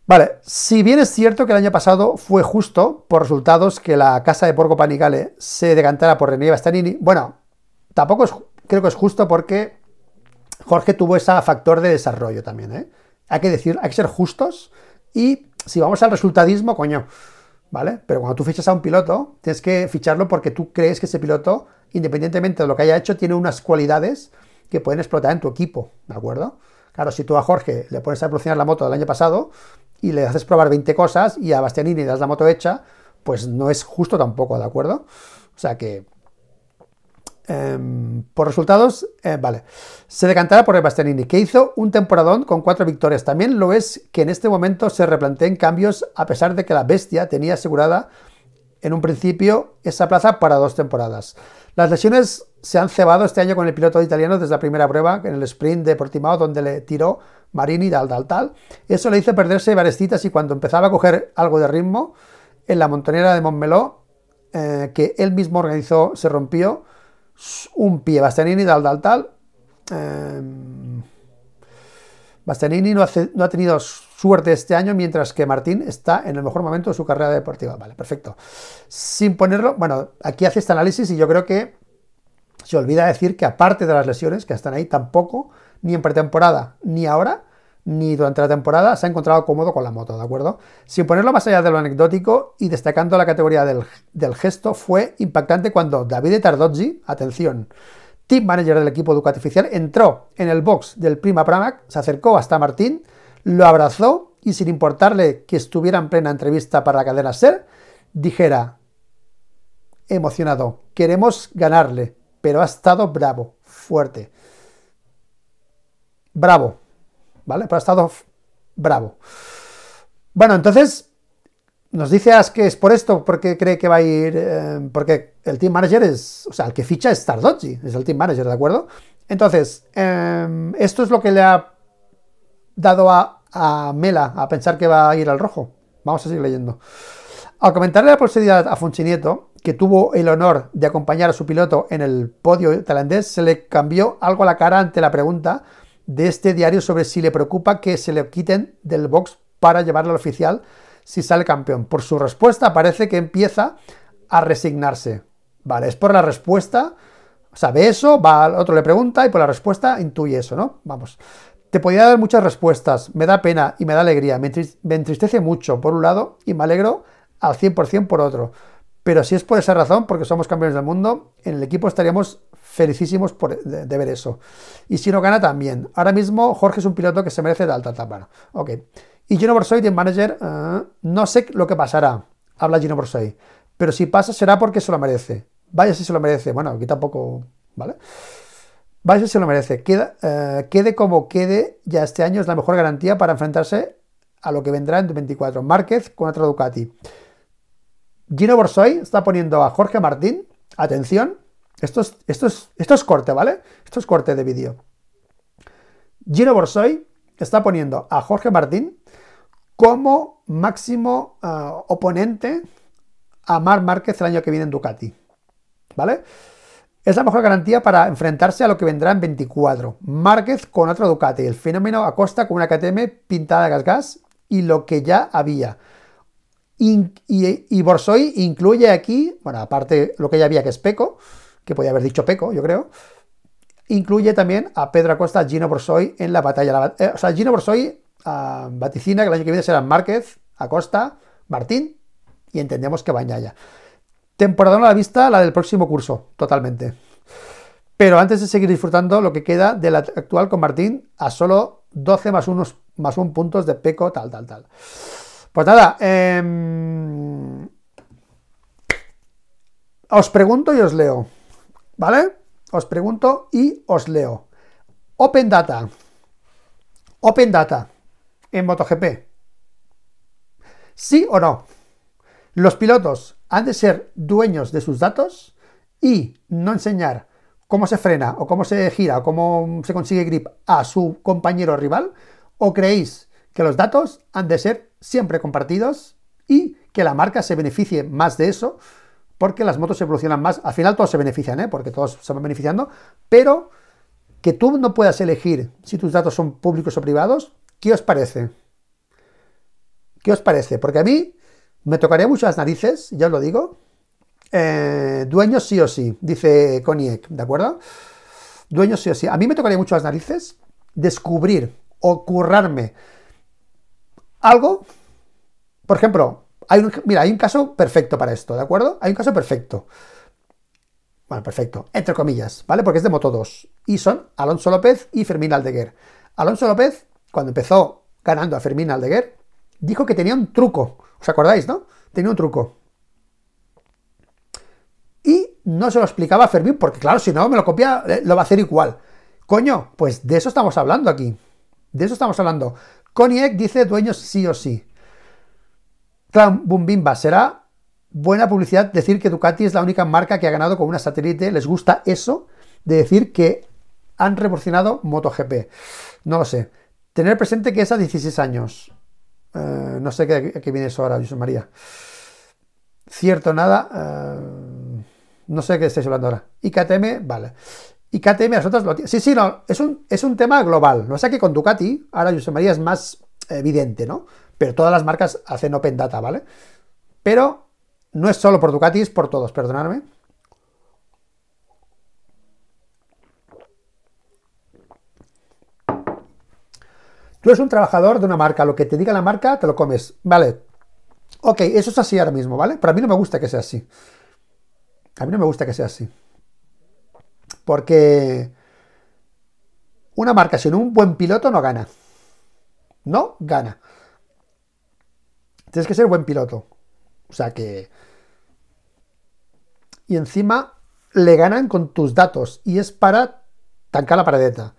Vale, si bien es cierto que el año pasado fue justo por resultados que la casa de Porco Panigale se decantara por René Bastanini, bueno, tampoco creo que es justo porque Jorge tuvo ese factor de desarrollo también, ¿eh? Hay que decir, hay que ser justos y si vamos al resultadismo, coño, ¿vale? Pero cuando tú fichas a un piloto, tienes que ficharlo porque tú crees que ese piloto, independientemente de lo que haya hecho, tiene unas cualidades que pueden explotar en tu equipo, ¿de acuerdo? Claro, si tú a Jorge le pones a evolucionar la moto del año pasado, y le haces probar 20 cosas y a Bastianini le das la moto hecha, pues no es justo tampoco, ¿de acuerdo? O sea que em, por resultados, eh, vale. Se decantará por el Bastianini, que hizo un temporadón con cuatro victorias. También lo es que en este momento se replanteen cambios, a pesar de que la bestia tenía asegurada en un principio esa plaza para dos temporadas. Las lesiones se han cebado este año con el piloto italiano desde la primera prueba, en el sprint de Portimao, donde le tiró Marini, tal, tal, Eso le hizo perderse varias citas y cuando empezaba a coger algo de ritmo, en la montonera de Montmeló, eh, que él mismo organizó, se rompió un pie. Bastianini, Daldaltal. tal, eh, tal. Bastianini no, no ha tenido suerte este año, mientras que Martín está en el mejor momento de su carrera deportiva. Vale, perfecto. Sin ponerlo, bueno, aquí hace este análisis y yo creo que se olvida decir que aparte de las lesiones que están ahí, tampoco, ni en pretemporada, ni ahora, ni durante la temporada, se ha encontrado cómodo con la moto, ¿de acuerdo? Sin ponerlo más allá de lo anecdótico y destacando la categoría del, gesto, fue impactante cuando David Tardozzi, atención, team manager del equipo Ducati oficial, entró en el box del Prima Pramac, se acercó hasta Martín, lo abrazó y sin importarle que estuviera en plena entrevista para la cadena SER, dijera, emocionado, queremos ganarle, pero ha estado bravo, fuerte. Bravo, ¿vale? Pero ha estado bravo. Bueno, entonces nos dice As que es por esto, porque cree que va a ir, em, porque el team manager es, o sea, el que ficha es Tardozzi, es el team manager, ¿de acuerdo? Entonces, em, esto es lo que le ha dado a a Mela a pensar que va a ir al rojo. Vamos a seguir leyendo. Al comentarle la posibilidad a Funchinieto, que tuvo el honor de acompañar a su piloto en el podio tailandés, se le cambió algo a la cara ante la pregunta de este diario sobre si le preocupa que se le quiten del box para llevarlo al oficial si sale campeón. Por su respuesta parece que empieza a resignarse. Vale, es por la respuesta, sabe eso, va al otro le pregunta y por la respuesta intuye eso, ¿no? Vamos. Te podría dar muchas respuestas, me da pena y me da alegría, me, entristece mucho por un lado y me alegro al 100% por otro. Pero si es por esa razón, porque somos campeones del mundo, en el equipo estaríamos felicísimos de, ver eso. Y si no gana, también. Ahora mismo Jorge es un piloto que se merece de alta tapa. Ok. Y Gino Borsoy, team manager, ah, no sé lo que pasará, habla Gino soy Pero si pasa será porque se lo merece. Vaya si se lo merece. Bueno, aquí tampoco, ¿vale? Base se lo merece. Eh, quede como quede, ya este año es la mejor garantía para enfrentarse a lo que vendrá en 24. Márquez con otro Ducati. Gino Borsoy está poniendo a Jorge Martín. Atención, esto es, esto corte, ¿vale? Esto es corte de vídeo. Gino Borsoy está poniendo a Jorge Martín como máximo eh, oponente a Mar Márquez el año que viene en Ducati. ¿Vale? Es la mejor garantía para enfrentarse a lo que vendrá en 24. Márquez con otro Ducati, el fenómeno Acosta con una KTM pintada de gas-gas y lo que ya había. y, Borsoy incluye aquí, bueno, aparte lo que ya había que es Peco, que podía haber dicho Peco, yo creo, incluye también a Pedro Acosta, Gino Borsoy en la batalla. Eh, o sea, Gino Borsoi ah, vaticina que el año que viene serán Márquez, Acosta, Martín y entendemos que Bañaya. Temporada a la vista, la del próximo curso, totalmente. Pero antes de seguir disfrutando, lo que queda de la actual con Martín a solo 12 más unos más un puntos de peco, tal, tal, tal. Pues nada, em, os pregunto y os leo, ¿vale? Os pregunto y os leo. Open Data. Open Data en MotoGP. ¿Sí o no? Los pilotos han de ser dueños de sus datos y no enseñar cómo se frena o cómo se gira o cómo se consigue grip a su compañero rival? ¿O creéis que los datos han de ser siempre compartidos y que la marca se beneficie más de eso? Porque las motos evolucionan más. Al final todos se benefician, ¿eh? porque todos se van beneficiando, pero que tú no puedas elegir si tus datos son públicos o privados, ¿qué os parece? ¿Qué os parece? Porque a mí me tocaría mucho las narices, ya os lo digo. Dueño eh, dueños sí o sí, dice Koniek, ¿de acuerdo? Dueños sí o sí. A mí me tocaría mucho las narices descubrir o currarme algo. Por ejemplo, hay mira, hay un caso perfecto para esto, ¿de acuerdo? Hay un caso perfecto. Bueno, perfecto, entre comillas, ¿vale? Porque es de Moto 2. Y son Alonso López y Fermín Aldeguer. Alonso López, cuando empezó ganando a Fermín Aldeguer, dijo que tenía un truco ¿Os acordáis, no? Tenía un truco. Y no se lo explicaba a Fermín, porque claro, si no me lo copia, eh, lo va a hacer igual. Coño, pues de eso estamos hablando aquí. De eso estamos hablando. Coniec dice dueños sí o sí. Claro, Bumbimba, será buena publicidad decir que Ducati es la única marca que ha ganado con una satélite. ¿Les gusta eso de decir que han revolucionado MotoGP? No lo sé. Tener presente que es a 16 años. Eh, no sé qué, qué, viene eso ahora, José María. Cierto, nada. Eh, no sé qué estáis hablando ahora. IKTM, vale. IKTM, a otras lo Sí, sí, no. Es un, es un tema global. No sé que con Ducati, ahora José María es más evidente, ¿no? Pero todas las marcas hacen open data, ¿vale? Pero no es solo por Ducati, es por todos, perdonadme. Tú eres un trabajador de una marca, lo que te diga la marca te lo comes, ¿vale? Ok, eso es así ahora mismo, ¿vale? Para mí no me gusta que sea así. A mí no me gusta que sea así. Porque una marca sin un buen piloto no gana. No gana. Tienes que ser buen piloto. O sea que... Y encima le ganan con tus datos. Y es para tancar la paradeta.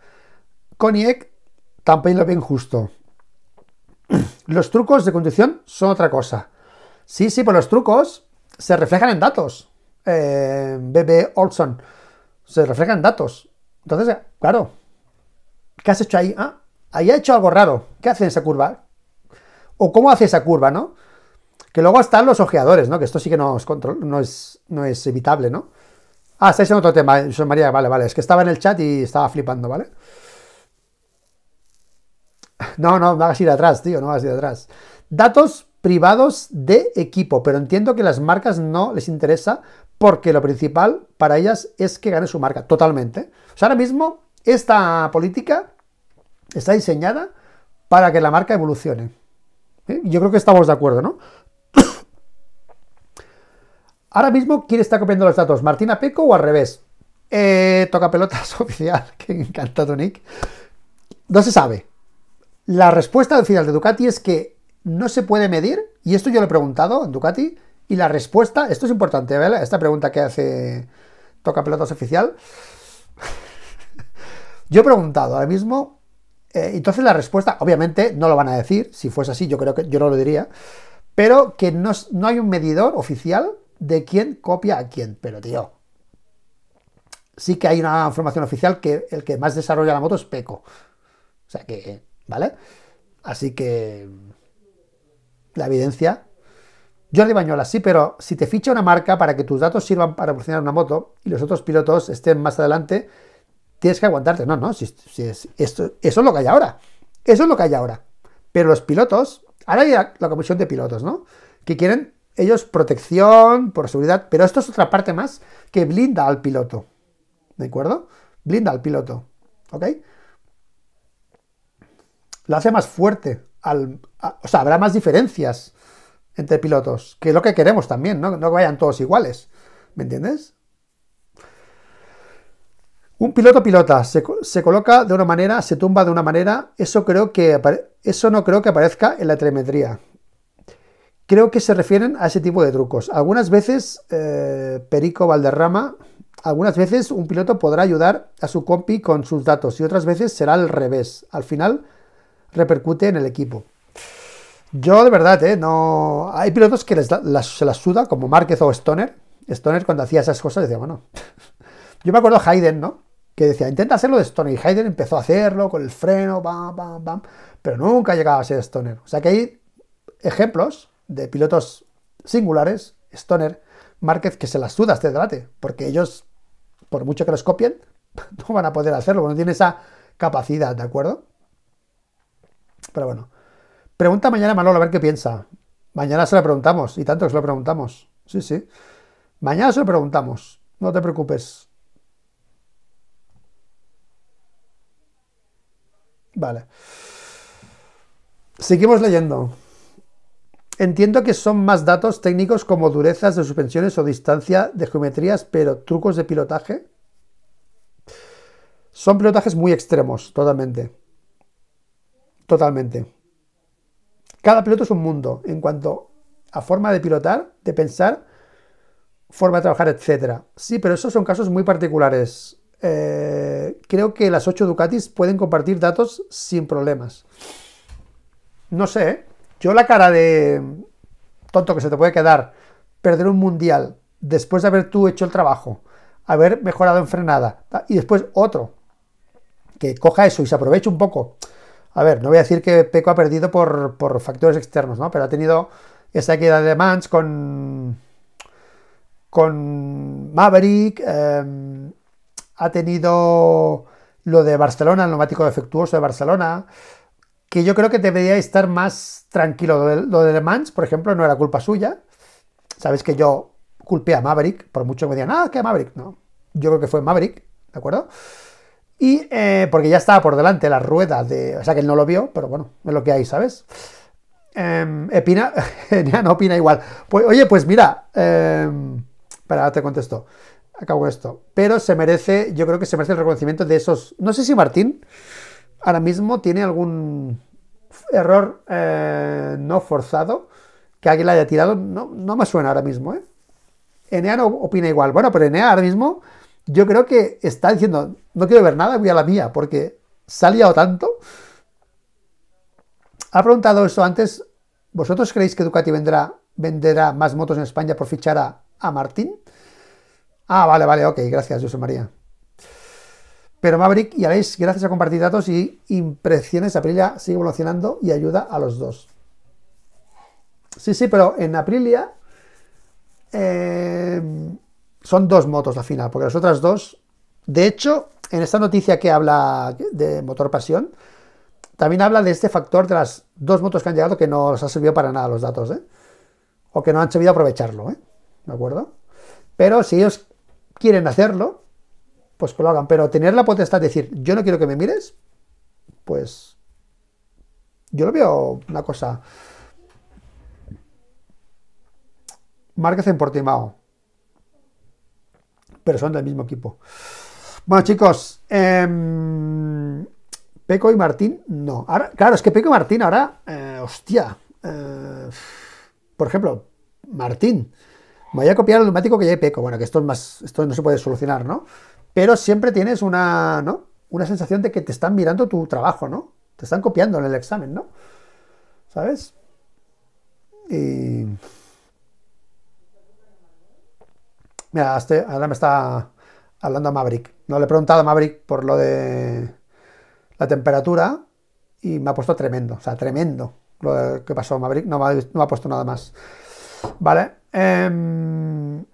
Coniec también lo bien justo. Los trucos de conducción son otra cosa. Sí, sí, pues los trucos se reflejan en datos. BB eh, Olson se reflejan en datos. Entonces, claro, ¿qué has hecho ahí? Ah, ahí ha hecho algo raro. ¿Qué hace en esa curva? O cómo hace esa curva, ¿no? Que luego están los ojeadores, ¿no? Que esto sí que no es, control, no es, no es evitable, ¿no? Ah, estáis en otro tema, eh, María. Vale, vale. Es que estaba en el chat y estaba flipando, ¿vale? vale no, no, me hagas ir atrás, tío, no vas hagas ir atrás. Datos privados de equipo, pero entiendo que las marcas no les interesa porque lo principal para ellas es que gane su marca, totalmente. O sea, ahora mismo esta política está diseñada para que la marca evolucione. ¿Eh? Yo creo que estamos de acuerdo, ¿no? Ahora mismo, ¿quién está copiando los datos? ¿Martina Peco o al revés? Eh, toca pelotas oficial, que encantado Nick. No se sabe. La respuesta final de Ducati es que no se puede medir, y esto yo lo he preguntado en Ducati, y la respuesta, esto es importante, ¿vale? Esta pregunta que hace Toca Pelotas Oficial. yo he preguntado ahora mismo, eh, entonces la respuesta, obviamente no lo van a decir, si fuese así yo creo que yo no lo diría, pero que no, no hay un medidor oficial de quién copia a quién, pero tío. Sí que hay una información oficial que el que más desarrolla la moto es Peco. O sea que eh, ¿vale? Así que la evidencia. Jordi Bañola, sí, pero si te ficha una marca para que tus datos sirvan para proporcionar una moto y los otros pilotos estén más adelante, tienes que aguantarte. No, no, si, esto, eso es lo que hay ahora. Eso es lo que hay ahora. Pero los pilotos, ahora hay la, la comisión de pilotos, ¿no? Que quieren ellos protección, por seguridad, pero esto es otra parte más que blinda al piloto. ¿De acuerdo? Blinda al piloto. ¿Ok? la hace más fuerte. o sea, habrá más diferencias entre pilotos, que es lo que queremos también, ¿no? No vayan todos iguales. ¿Me entiendes? Un piloto pilota, se, coloca de una manera, se tumba de una manera, eso, creo que, eso no creo que aparezca en la telemetría. Creo que se refieren a ese tipo de trucos. Algunas veces, eh, Perico Valderrama, algunas veces un piloto podrá ayudar a su compi con sus datos y otras veces será al revés. Al final, repercute en el equipo. Yo de verdad, ¿eh? no... Hay pilotos que se las suda, como Márquez o Stoner. Stoner cuando hacía esas cosas decía, bueno... Yo me acuerdo Hayden, ¿no? Que decía, intenta hacerlo de Stoner. Y Hayden empezó a hacerlo con el freno, bam, bam, bam. Pero nunca llegaba a ser Stoner. O sea que hay ejemplos de pilotos singulares, Stoner, Márquez, que se las suda este debate. Porque ellos, por mucho que los copien, no van a poder hacerlo. No tienen esa capacidad, ¿de acuerdo? Pero bueno. Pregunta mañana a Manolo a ver qué piensa. Mañana se lo preguntamos, y tanto que se lo preguntamos. Sí, sí. Mañana se lo preguntamos, no te preocupes. Vale. Seguimos leyendo. Entiendo que son más datos técnicos como durezas de suspensiones o distancia de geometrías, pero trucos de pilotaje. Son pilotajes muy extremos, totalmente. Totalmente. Cada piloto es un mundo en cuanto a forma de pilotar, de pensar, forma de trabajar, etc. Sí, pero esos son casos muy particulares. Eh, creo que las 8 Ducatis pueden compartir datos sin problemas. No sé, ¿eh? yo la cara de tonto que se te puede quedar, perder un mundial después de haber tú hecho el trabajo, haber mejorado en frenada y después otro que coja eso y se aproveche un poco a ver, no voy a decir que Peco ha perdido por, factores externos, ¿no? Pero ha tenido esa queda de Mans con, con Maverick, em, ha tenido lo de Barcelona, el neumático defectuoso de Barcelona, que yo creo que debería estar más tranquilo. Lo de, Mans, por ejemplo, no era culpa suya. Sabes que yo culpé a Maverick, por mucho que me digan, ah, que Maverick, no. Yo creo que fue Maverick, ¿de acuerdo? Y eh, porque ya estaba por delante la rueda de. O sea que él no lo vio, pero bueno, es lo que hay, ¿sabes? Eh, Epina, no opina igual. Pues, oye, pues mira. Em, para te contesto. Acabo esto. Pero se merece, yo creo que se merece el reconocimiento de esos. No sé si Martín ahora mismo tiene algún error eh, no forzado que alguien le haya tirado. No, no me suena ahora mismo, ¿eh? Enea no opina igual. Bueno, pero Enea ahora mismo yo creo que está diciendo, no quiero ver nada, voy a la mía, porque ¿salía o tanto. Ha preguntado esto antes, ¿vosotros creéis que Ducati vendrá, venderá más motos en España por fichar a, Martín? Ah, vale, vale, ok, gracias, José María. Pero Maverick y veis, gracias a compartir datos y impresiones, Aprilia sigue evolucionando y ayuda a los dos. Sí, sí, pero en Aprilia eh, son dos motos la final, porque las otras dos, de hecho, en esta noticia que habla de motor pasión, también habla de este factor de las dos motos que han llegado que no les ha servido para nada los datos, ¿eh? o que no han sabido aprovecharlo, ¿eh? ¿de acuerdo? Pero si ellos quieren hacerlo, pues que lo hagan, pero tener la potestad de decir, yo no quiero que me mires, pues yo lo veo una cosa... Márquez en Portimao, pero son del mismo equipo. Bueno, chicos, em, Peco y Martín, no. Ahora, claro, es que Peco y Martín ahora, eh, hostia. Eh, por ejemplo, Martín, voy a copiar el neumático que ya hay Peco. Bueno, que esto es más, esto no se puede solucionar, ¿no? Pero siempre tienes una, ¿no? Una sensación de que te están mirando tu trabajo, ¿no? Te están copiando en el examen, ¿no? ¿Sabes? Y... Mira, este, ahora me está hablando a Maverick. No le he preguntado a Maverick por lo de la temperatura y me ha puesto tremendo, o sea, tremendo lo que pasó a Maverick. No me, ha, puesto nada más. Vale. Em,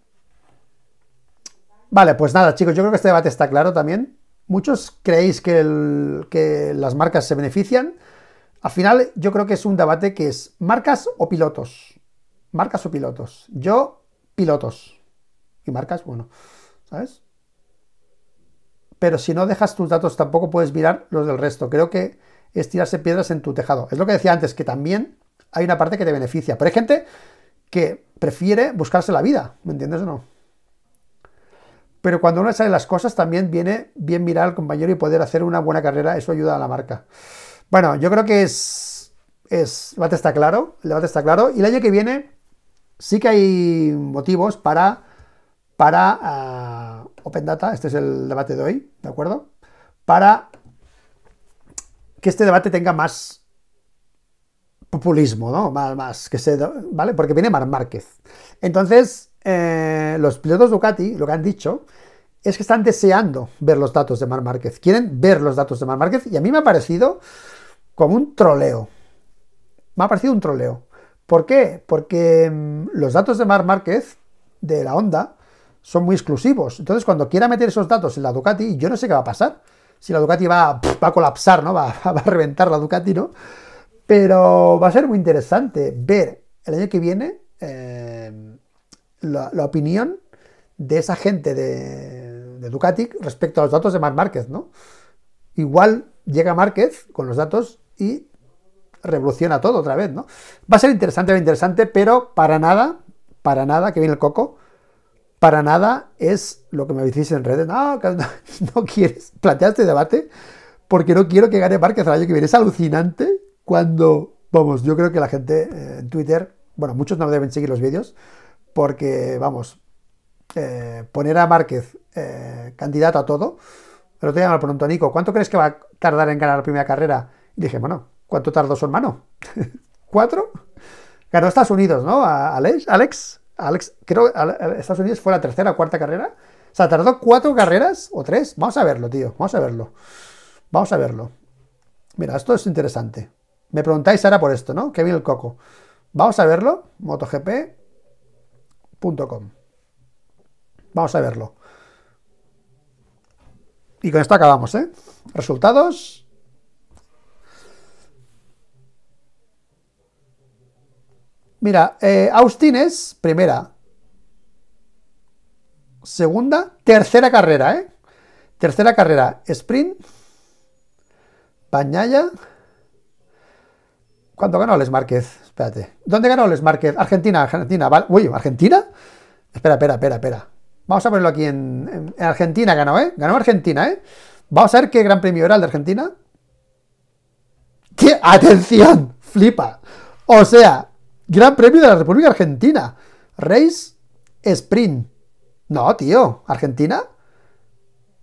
vale, pues nada, chicos, yo creo que este debate está claro también. Muchos creéis que, que las marcas se benefician. Al final, yo creo que es un debate que es marcas o pilotos. Marcas o pilotos. Yo, pilotos. Y marcas, bueno, ¿sabes? pero si no dejas tus datos tampoco puedes mirar los del resto. Creo que es tirarse piedras en tu tejado. Es lo que decía antes, que también hay una parte que te beneficia, pero hay gente que prefiere buscarse la vida, ¿me entiendes o no? Pero cuando uno sale las cosas también viene bien mirar al compañero y poder hacer una buena carrera, eso ayuda a la marca. Bueno, yo creo que es, es el debate está claro, el debate está claro, y el año que viene sí que hay motivos para, para ah, Open Data, este es el debate de hoy, ¿de acuerdo? Para que este debate tenga más populismo, ¿no? Más, más que se, ¿vale? Porque viene Mar Márquez. Entonces, eh, los pilotos Ducati lo que han dicho es que están deseando ver los datos de Mar Márquez. Quieren ver los datos de Mar Márquez y a mí me ha parecido como un troleo. Me ha parecido un troleo. ¿Por qué? Porque mm, los datos de Mar Márquez, de la Honda, son muy exclusivos. Entonces, cuando quiera meter esos datos en la Ducati, yo no sé qué va a pasar. Si la Ducati va, a colapsar, ¿no? Va, a reventar la Ducati, ¿no? Pero va a ser muy interesante ver el año que viene eh, la, opinión de esa gente de, Ducati respecto a los datos de Marc Márquez, ¿no? Igual llega Márquez con los datos y revoluciona todo otra vez, ¿no? Va a ser interesante, interesante, pero para nada, para nada que viene el coco para nada es lo que me decís en redes, no, no quieres plantear este debate porque no quiero que gane Márquez el año que viene. Es alucinante cuando, vamos, yo creo que la gente eh, en Twitter, bueno, muchos no deben seguir los vídeos porque, vamos, eh, poner a Márquez eh, candidato a todo, pero te llamar pronto, Nico, ¿cuánto crees que va a tardar en ganar la primera carrera? dije, bueno, ¿cuánto tardó su hermano? ¿Cuatro? Ganó Estados Unidos, ¿no? Alex? ¿Alex? Alex, creo que Estados Unidos fue la tercera o cuarta carrera. O sea, tardó cuatro carreras o tres. Vamos a verlo, tío. Vamos a verlo. Vamos a verlo. Mira, esto es interesante. Me preguntáis ahora por esto, ¿no? Kevin el Coco. Vamos a verlo. MotoGP.com. Vamos a verlo. Y con esto acabamos, ¿eh? Resultados. Mira, eh, Austin es primera, segunda, tercera carrera, ¿eh? Tercera carrera, sprint, Pañaya. ¿Cuándo ganó Les Márquez? Espérate. ¿Dónde ganó Les Márquez? Argentina, Argentina. Uy, ¿Argentina? Espera, espera, espera, espera. Vamos a ponerlo aquí en, Argentina, ganó, ¿eh? Ganó Argentina, ¿eh? Vamos a ver qué gran premio era el de Argentina. ¡Qué atención! Flipa. O sea, Gran Premio de la República Argentina. Race Sprint. No, tío. ¿Argentina?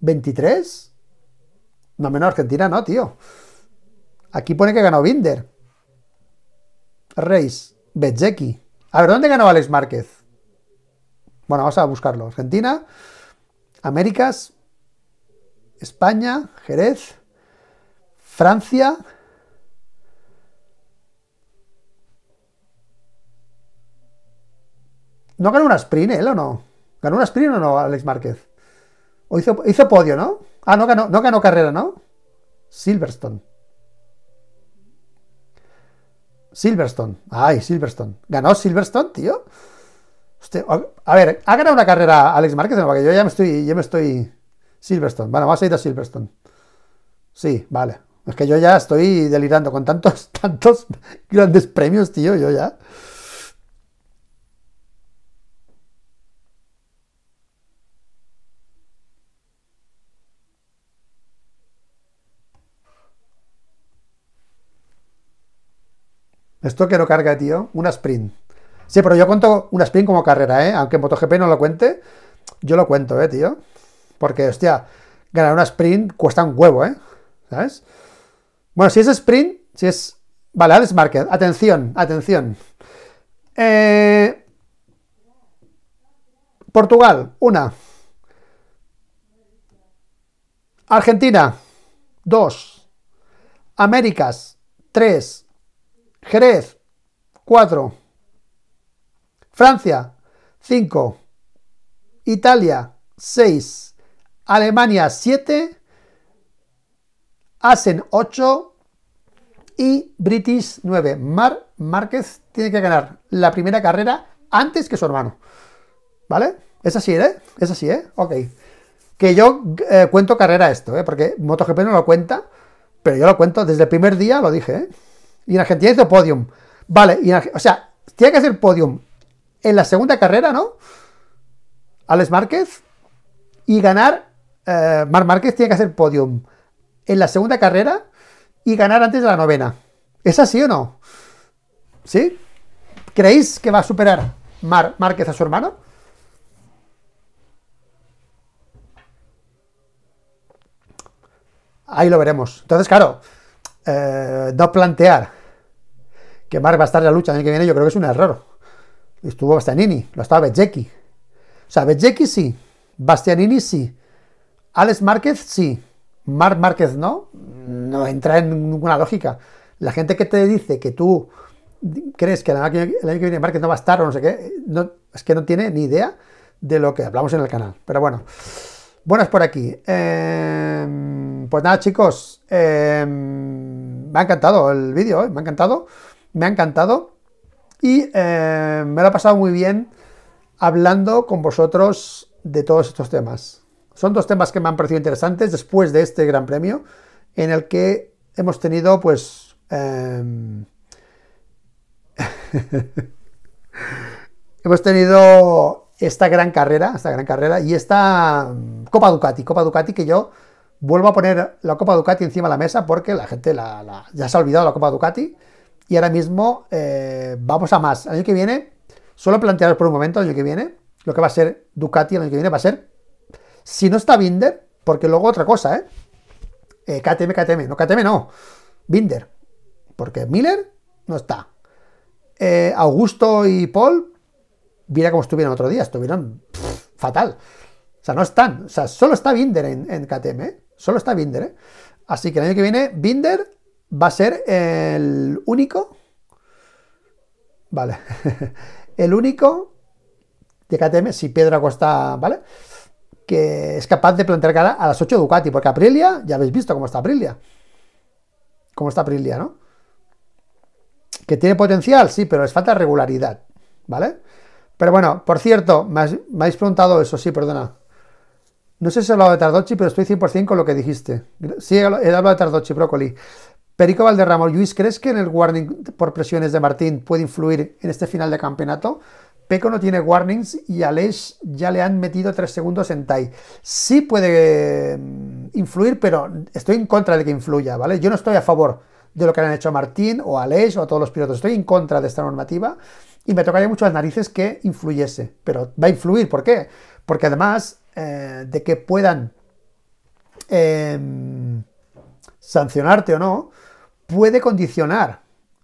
¿23? No, menos Argentina, no, tío. Aquí pone que ganó Binder. Race. Bezzecchi. A ver, ¿dónde ganó Alex Márquez? Bueno, vamos a buscarlo. Argentina, Américas, España, Jerez, Francia, ¿No ganó una sprint él o no? ¿Ganó una sprint o no Alex Márquez? ¿O hizo, podio, no? Ah, no ganó, no ganó carrera, ¿no? Silverstone. Silverstone. Ay, Silverstone. ¿Ganó Silverstone, tío? a ver, ¿ha ganado una carrera Alex Márquez? No, porque yo ya me estoy. Ya me estoy. Silverstone. Bueno, vas a ir a Silverstone. Sí, vale. Es que yo ya estoy delirando con tantos, tantos grandes premios, tío, yo ya. Esto que no carga, tío. Una sprint. Sí, pero yo cuento una sprint como carrera, ¿eh? Aunque MotoGP no lo cuente, yo lo cuento, ¿eh, tío? Porque, hostia, ganar una sprint cuesta un huevo, ¿eh? ¿Sabes? Bueno, si es sprint, si es... Vale, Alex Market, atención, atención. Eh, Portugal, una. Argentina, dos. Américas, tres. Jerez, 4. Francia, 5. Italia, 6. Alemania, 7. Asen, 8. Y British, 9. Mar Márquez tiene que ganar la primera carrera antes que su hermano. ¿Vale? Es así, ¿eh? Es así, ¿eh? Ok. Que yo eh, cuento carrera esto, ¿eh? Porque MotoGP no lo cuenta, pero yo lo cuento desde el primer día, lo dije, ¿eh? Y en Argentina hizo podium. Vale, o sea, tiene que hacer podium en la segunda carrera, ¿no? Alex Márquez. Y ganar. Eh, Mar Márquez tiene que hacer podium en la segunda carrera y ganar antes de la novena. ¿Es así o no? ¿Sí? ¿Creéis que va a superar Mar Márquez a su hermano? Ahí lo veremos. Entonces, claro, eh, no plantear que Mark va a estar en la lucha el año que viene, yo creo que es un error. Estuvo Bastianini, lo estaba Bezecchi. O sea, Bezecchi sí, Bastianini sí, Alex Márquez sí, Marc Márquez no, no entra en ninguna lógica. La gente que te dice que tú crees que el año, que viene Márquez no va a estar o no sé qué, es que no tiene ni idea de lo que hablamos en el canal. Pero bueno. Buenas por aquí. Em, pues nada, chicos, em, me ha encantado el vídeo, me ha encantado, me ha encantado y em, me lo ha pasado muy bien hablando con vosotros de todos estos temas. Son dos temas que me han parecido interesantes después de este Gran Premio, en el que hemos tenido, pues, hemos tenido esta gran carrera, esta gran carrera y esta mm, Copa Ducati, Copa Ducati que yo vuelvo a poner la Copa Ducati encima de la mesa porque la gente ya se ha olvidado la Copa Ducati y ahora mismo eh, vamos a más. El año que viene, solo plantearos por un momento, el año que viene, lo que va a ser Ducati el año que viene va a ser, si no está Binder, porque luego otra cosa, ¿eh? eh KTM, KTM, no KTM, no, Binder, porque Miller no está. Eh, Augusto y Paul Viera cómo estuvieron otro día, estuvieron fatal. O sea, no están. O sea, solo está Binder en, KTM, ¿eh? Solo está Binder, ¿eh? Así que el año que viene, Binder va a ser el único. Vale. el único de KTM, si Pedro Costa, ¿vale? Que es capaz de plantear cara a las 8 Ducati, porque Aprilia, ya habéis visto cómo está Aprilia. Cómo está Aprilia, ¿no? Que tiene potencial, sí, pero les falta regularidad, ¿vale? Pero bueno, por cierto, me, habéis preguntado eso, sí, perdona. No sé si he hablado de Tardochi, pero estoy 100% con lo que dijiste. Sí, he hablado de Tardochi, brócoli. Perico Valderramo, Luis, ¿crees que en el warning por presiones de Martín puede influir en este final de campeonato? Peco no tiene warnings y a Lesh ya le han metido tres segundos en Tai. Sí puede mm, influir, pero estoy en contra de que influya, ¿vale? Yo no estoy a favor de lo que han hecho a Martín o a Lesh o a todos los pilotos. Estoy en contra de esta normativa y me tocaría mucho las narices que influyese. Pero va a influir, ¿por qué? Porque además eh, de que puedan em, sancionarte o no, puede condicionar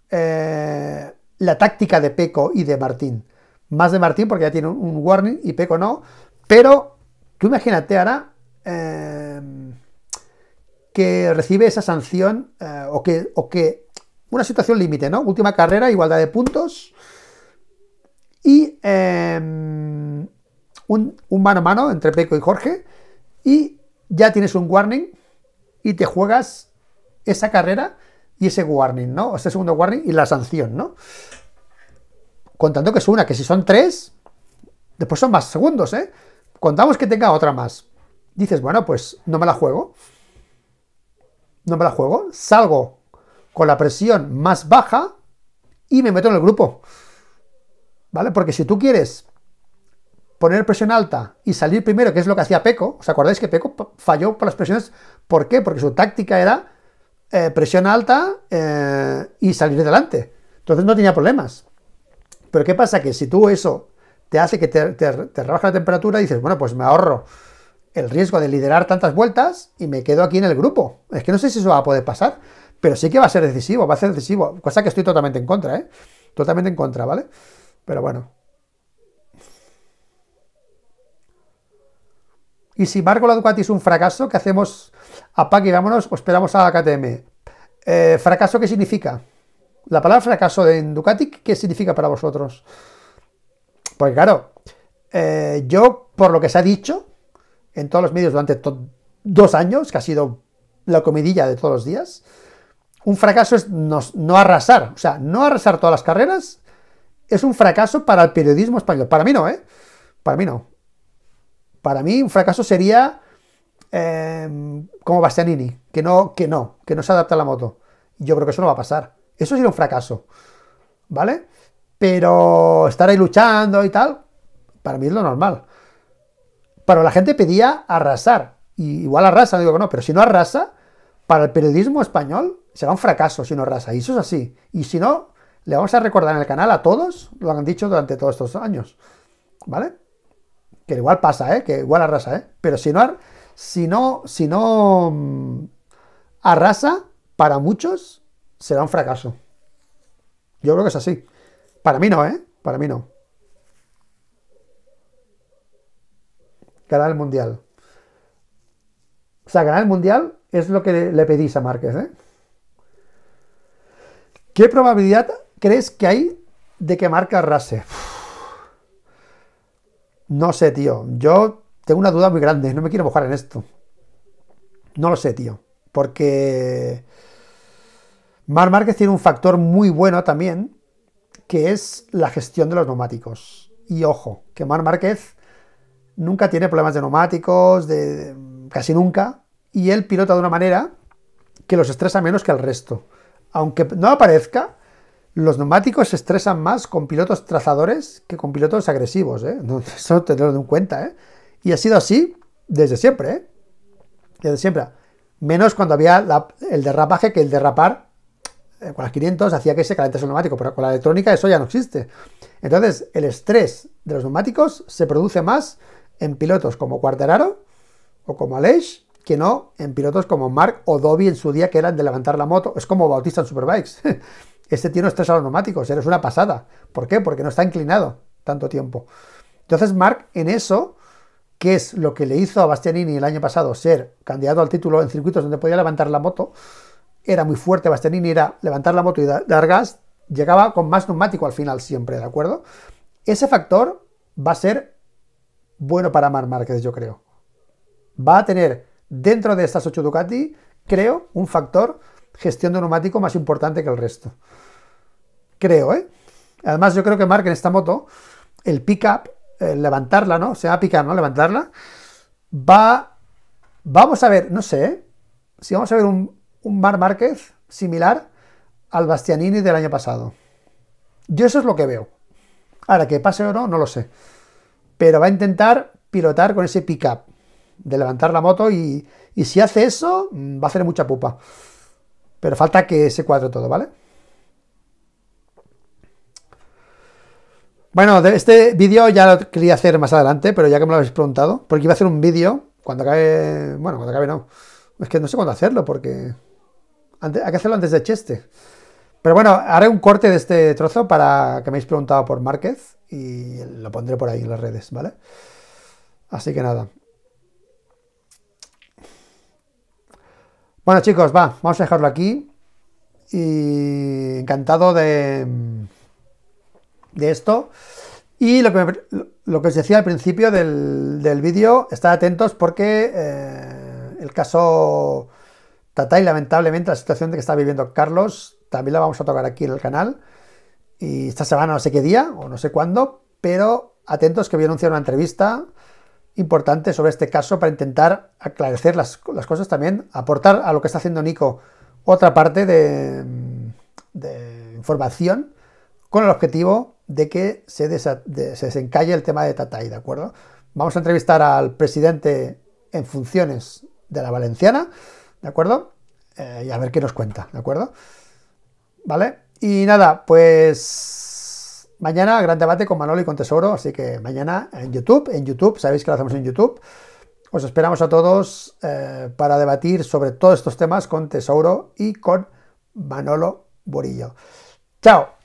eh, la táctica de Peco y de Martín. Más de Martín porque ya tiene un, warning y Peco no. Pero tú imagínate ahora em, que recibe esa sanción eh, o que, o que una situación límite, ¿no? Última carrera, igualdad de puntos y em, un, mano a mano entre Peco y Jorge. Y ya tienes un warning y te juegas esa carrera y ese warning, ¿no? Ese segundo warning y la sanción, ¿no? Contando que es una, que si son tres, después son más segundos, ¿eh? Contamos que tenga otra más. Dices, bueno, pues no me la juego. No me la juego. Salgo con la presión más baja y me meto en el grupo. ¿Vale? Porque si tú quieres poner presión alta y salir primero, que es lo que hacía Peco, ¿os acordáis que Peco falló por las presiones? ¿Por qué? Porque su táctica era eh, presión alta eh, y salir delante. Entonces no tenía problemas. Pero ¿qué pasa? Que si tú eso te hace que te, te, rebaja la temperatura, dices, bueno, pues me ahorro el riesgo de liderar tantas vueltas y me quedo aquí en el grupo. Es que no sé si eso va a poder pasar, pero sí que va a ser decisivo, va a ser decisivo, cosa que estoy totalmente en contra, ¿eh? Totalmente en contra, ¿vale? Pero bueno. Y si Marco la Ducati es un fracaso, ¿qué hacemos? A y vámonos o esperamos a KTM. Eh, ¿Fracaso qué significa? La palabra fracaso en Ducati, ¿qué significa para vosotros? Pues claro, eh, yo, por lo que se ha dicho en todos los medios durante dos años, que ha sido la comidilla de todos los días, un fracaso es no arrasar, o sea, no arrasar todas las carreras es un fracaso para el periodismo español. Para mí no, ¿eh? Para mí no. Para mí un fracaso sería em, como Bastianini, que no, que no, que no se adapta a la moto. Yo creo que eso no va a pasar. Eso sería un fracaso, ¿vale? Pero estar ahí luchando y tal, para mí es lo normal. Pero la gente pedía arrasar. igual arrasa, digo que no, pero si no arrasa, para el periodismo español será un fracaso si no arrasa. Y eso es así. Y si no, le vamos a recordar en el canal a todos, lo han dicho durante todos estos años, ¿vale? Que igual pasa, ¿eh? Que igual arrasa, ¿eh? Pero si no, si no, si no mm, arrasa, para muchos será un fracaso. Yo creo que es así. Para mí no, ¿eh? Para mí no. Ganar el Mundial. O sea, ganar el Mundial es lo que le pedís a Márquez, ¿eh? ¿Qué probabilidad crees que hay de que marca Rase? No sé, tío. Yo tengo una duda muy grande. No me quiero mojar en esto. No lo sé, tío. Porque Mar Márquez tiene un factor muy bueno también, que es la gestión de los neumáticos. Y ojo, que Mar Márquez nunca tiene problemas de neumáticos, de, casi nunca. Y él pilota de una manera que los estresa menos que al resto. Aunque no aparezca, los neumáticos se estresan más con pilotos trazadores que con pilotos agresivos, ¿eh? Eso tenerlo en cuenta, ¿eh? Y ha sido así desde siempre, ¿eh? Desde siempre. Menos cuando había el derrapaje, que el derrapar eh, con las 500 hacía que se calentase el neumático, pero con la electrónica eso ya no existe. Entonces, el estrés de los neumáticos se produce más en pilotos como Cuarteraro o como Aleix, que no en pilotos como Mark o Dobby en su día, que eran de levantar la moto. Es como Bautista en Superbikes. Este tiene estrés a los neumáticos, eres una pasada. ¿Por qué? Porque no está inclinado tanto tiempo. Entonces, Mark, en eso, que es lo que le hizo a Bastianini el año pasado ser candidato al título en circuitos donde podía levantar la moto, era muy fuerte. Bastianini era levantar la moto y dar gas, llegaba con más neumático al final siempre, ¿de acuerdo? Ese factor va a ser bueno para Marc Márquez, yo creo. Va a tener dentro de estas 8 Ducati, creo, un factor gestión de neumático más importante que el resto creo, ¿eh? Además, yo creo que Mark en esta moto, el pick-up, levantarla, ¿no? Se va a picar, ¿no? Levantarla. Va. Vamos a ver, no sé, ¿eh? si vamos a ver un, un Mar Márquez similar al Bastianini del año pasado. Yo eso es lo que veo. Ahora, que pase o no, no lo sé. Pero va a intentar pilotar con ese pick-up, de levantar la moto y, y si hace eso, mm, va a hacer mucha pupa. Pero falta que se cuadre todo, ¿vale? Bueno, este vídeo ya lo quería hacer más adelante, pero ya que me lo habéis preguntado, porque iba a hacer un vídeo cuando acabe. Bueno, cuando acabe no. Es que no sé cuándo hacerlo, porque. hay que hacerlo antes de Cheste. Pero bueno, haré un corte de este trozo para que me hayáis preguntado por Márquez y lo pondré por ahí en las redes, ¿vale? Así que nada. Bueno, chicos, va, vamos a dejarlo aquí. Y encantado de de esto. Y lo que, os decía al principio del, vídeo, estad atentos porque eh, el caso y lamentablemente, la situación de que está viviendo Carlos, también la vamos a tocar aquí en el canal. Y esta semana no sé qué día o no sé cuándo, pero atentos que voy a anunciar una entrevista importante sobre este caso para intentar aclarecer las, cosas también, aportar a lo que está haciendo Nico otra parte de, de información con el objetivo de que se, desencalle el tema de Tatay, ¿de acuerdo? Vamos a entrevistar al presidente en funciones de la Valenciana, ¿de acuerdo? Eh, y a ver qué nos cuenta, ¿de acuerdo? ¿Vale? Y nada, pues mañana gran debate con Manolo y con Tesoro, así que mañana en YouTube, en YouTube, sabéis que lo hacemos en YouTube. Os esperamos a todos eh, para debatir sobre todos estos temas con Tesoro y con Manolo Borillo. ¡Chao!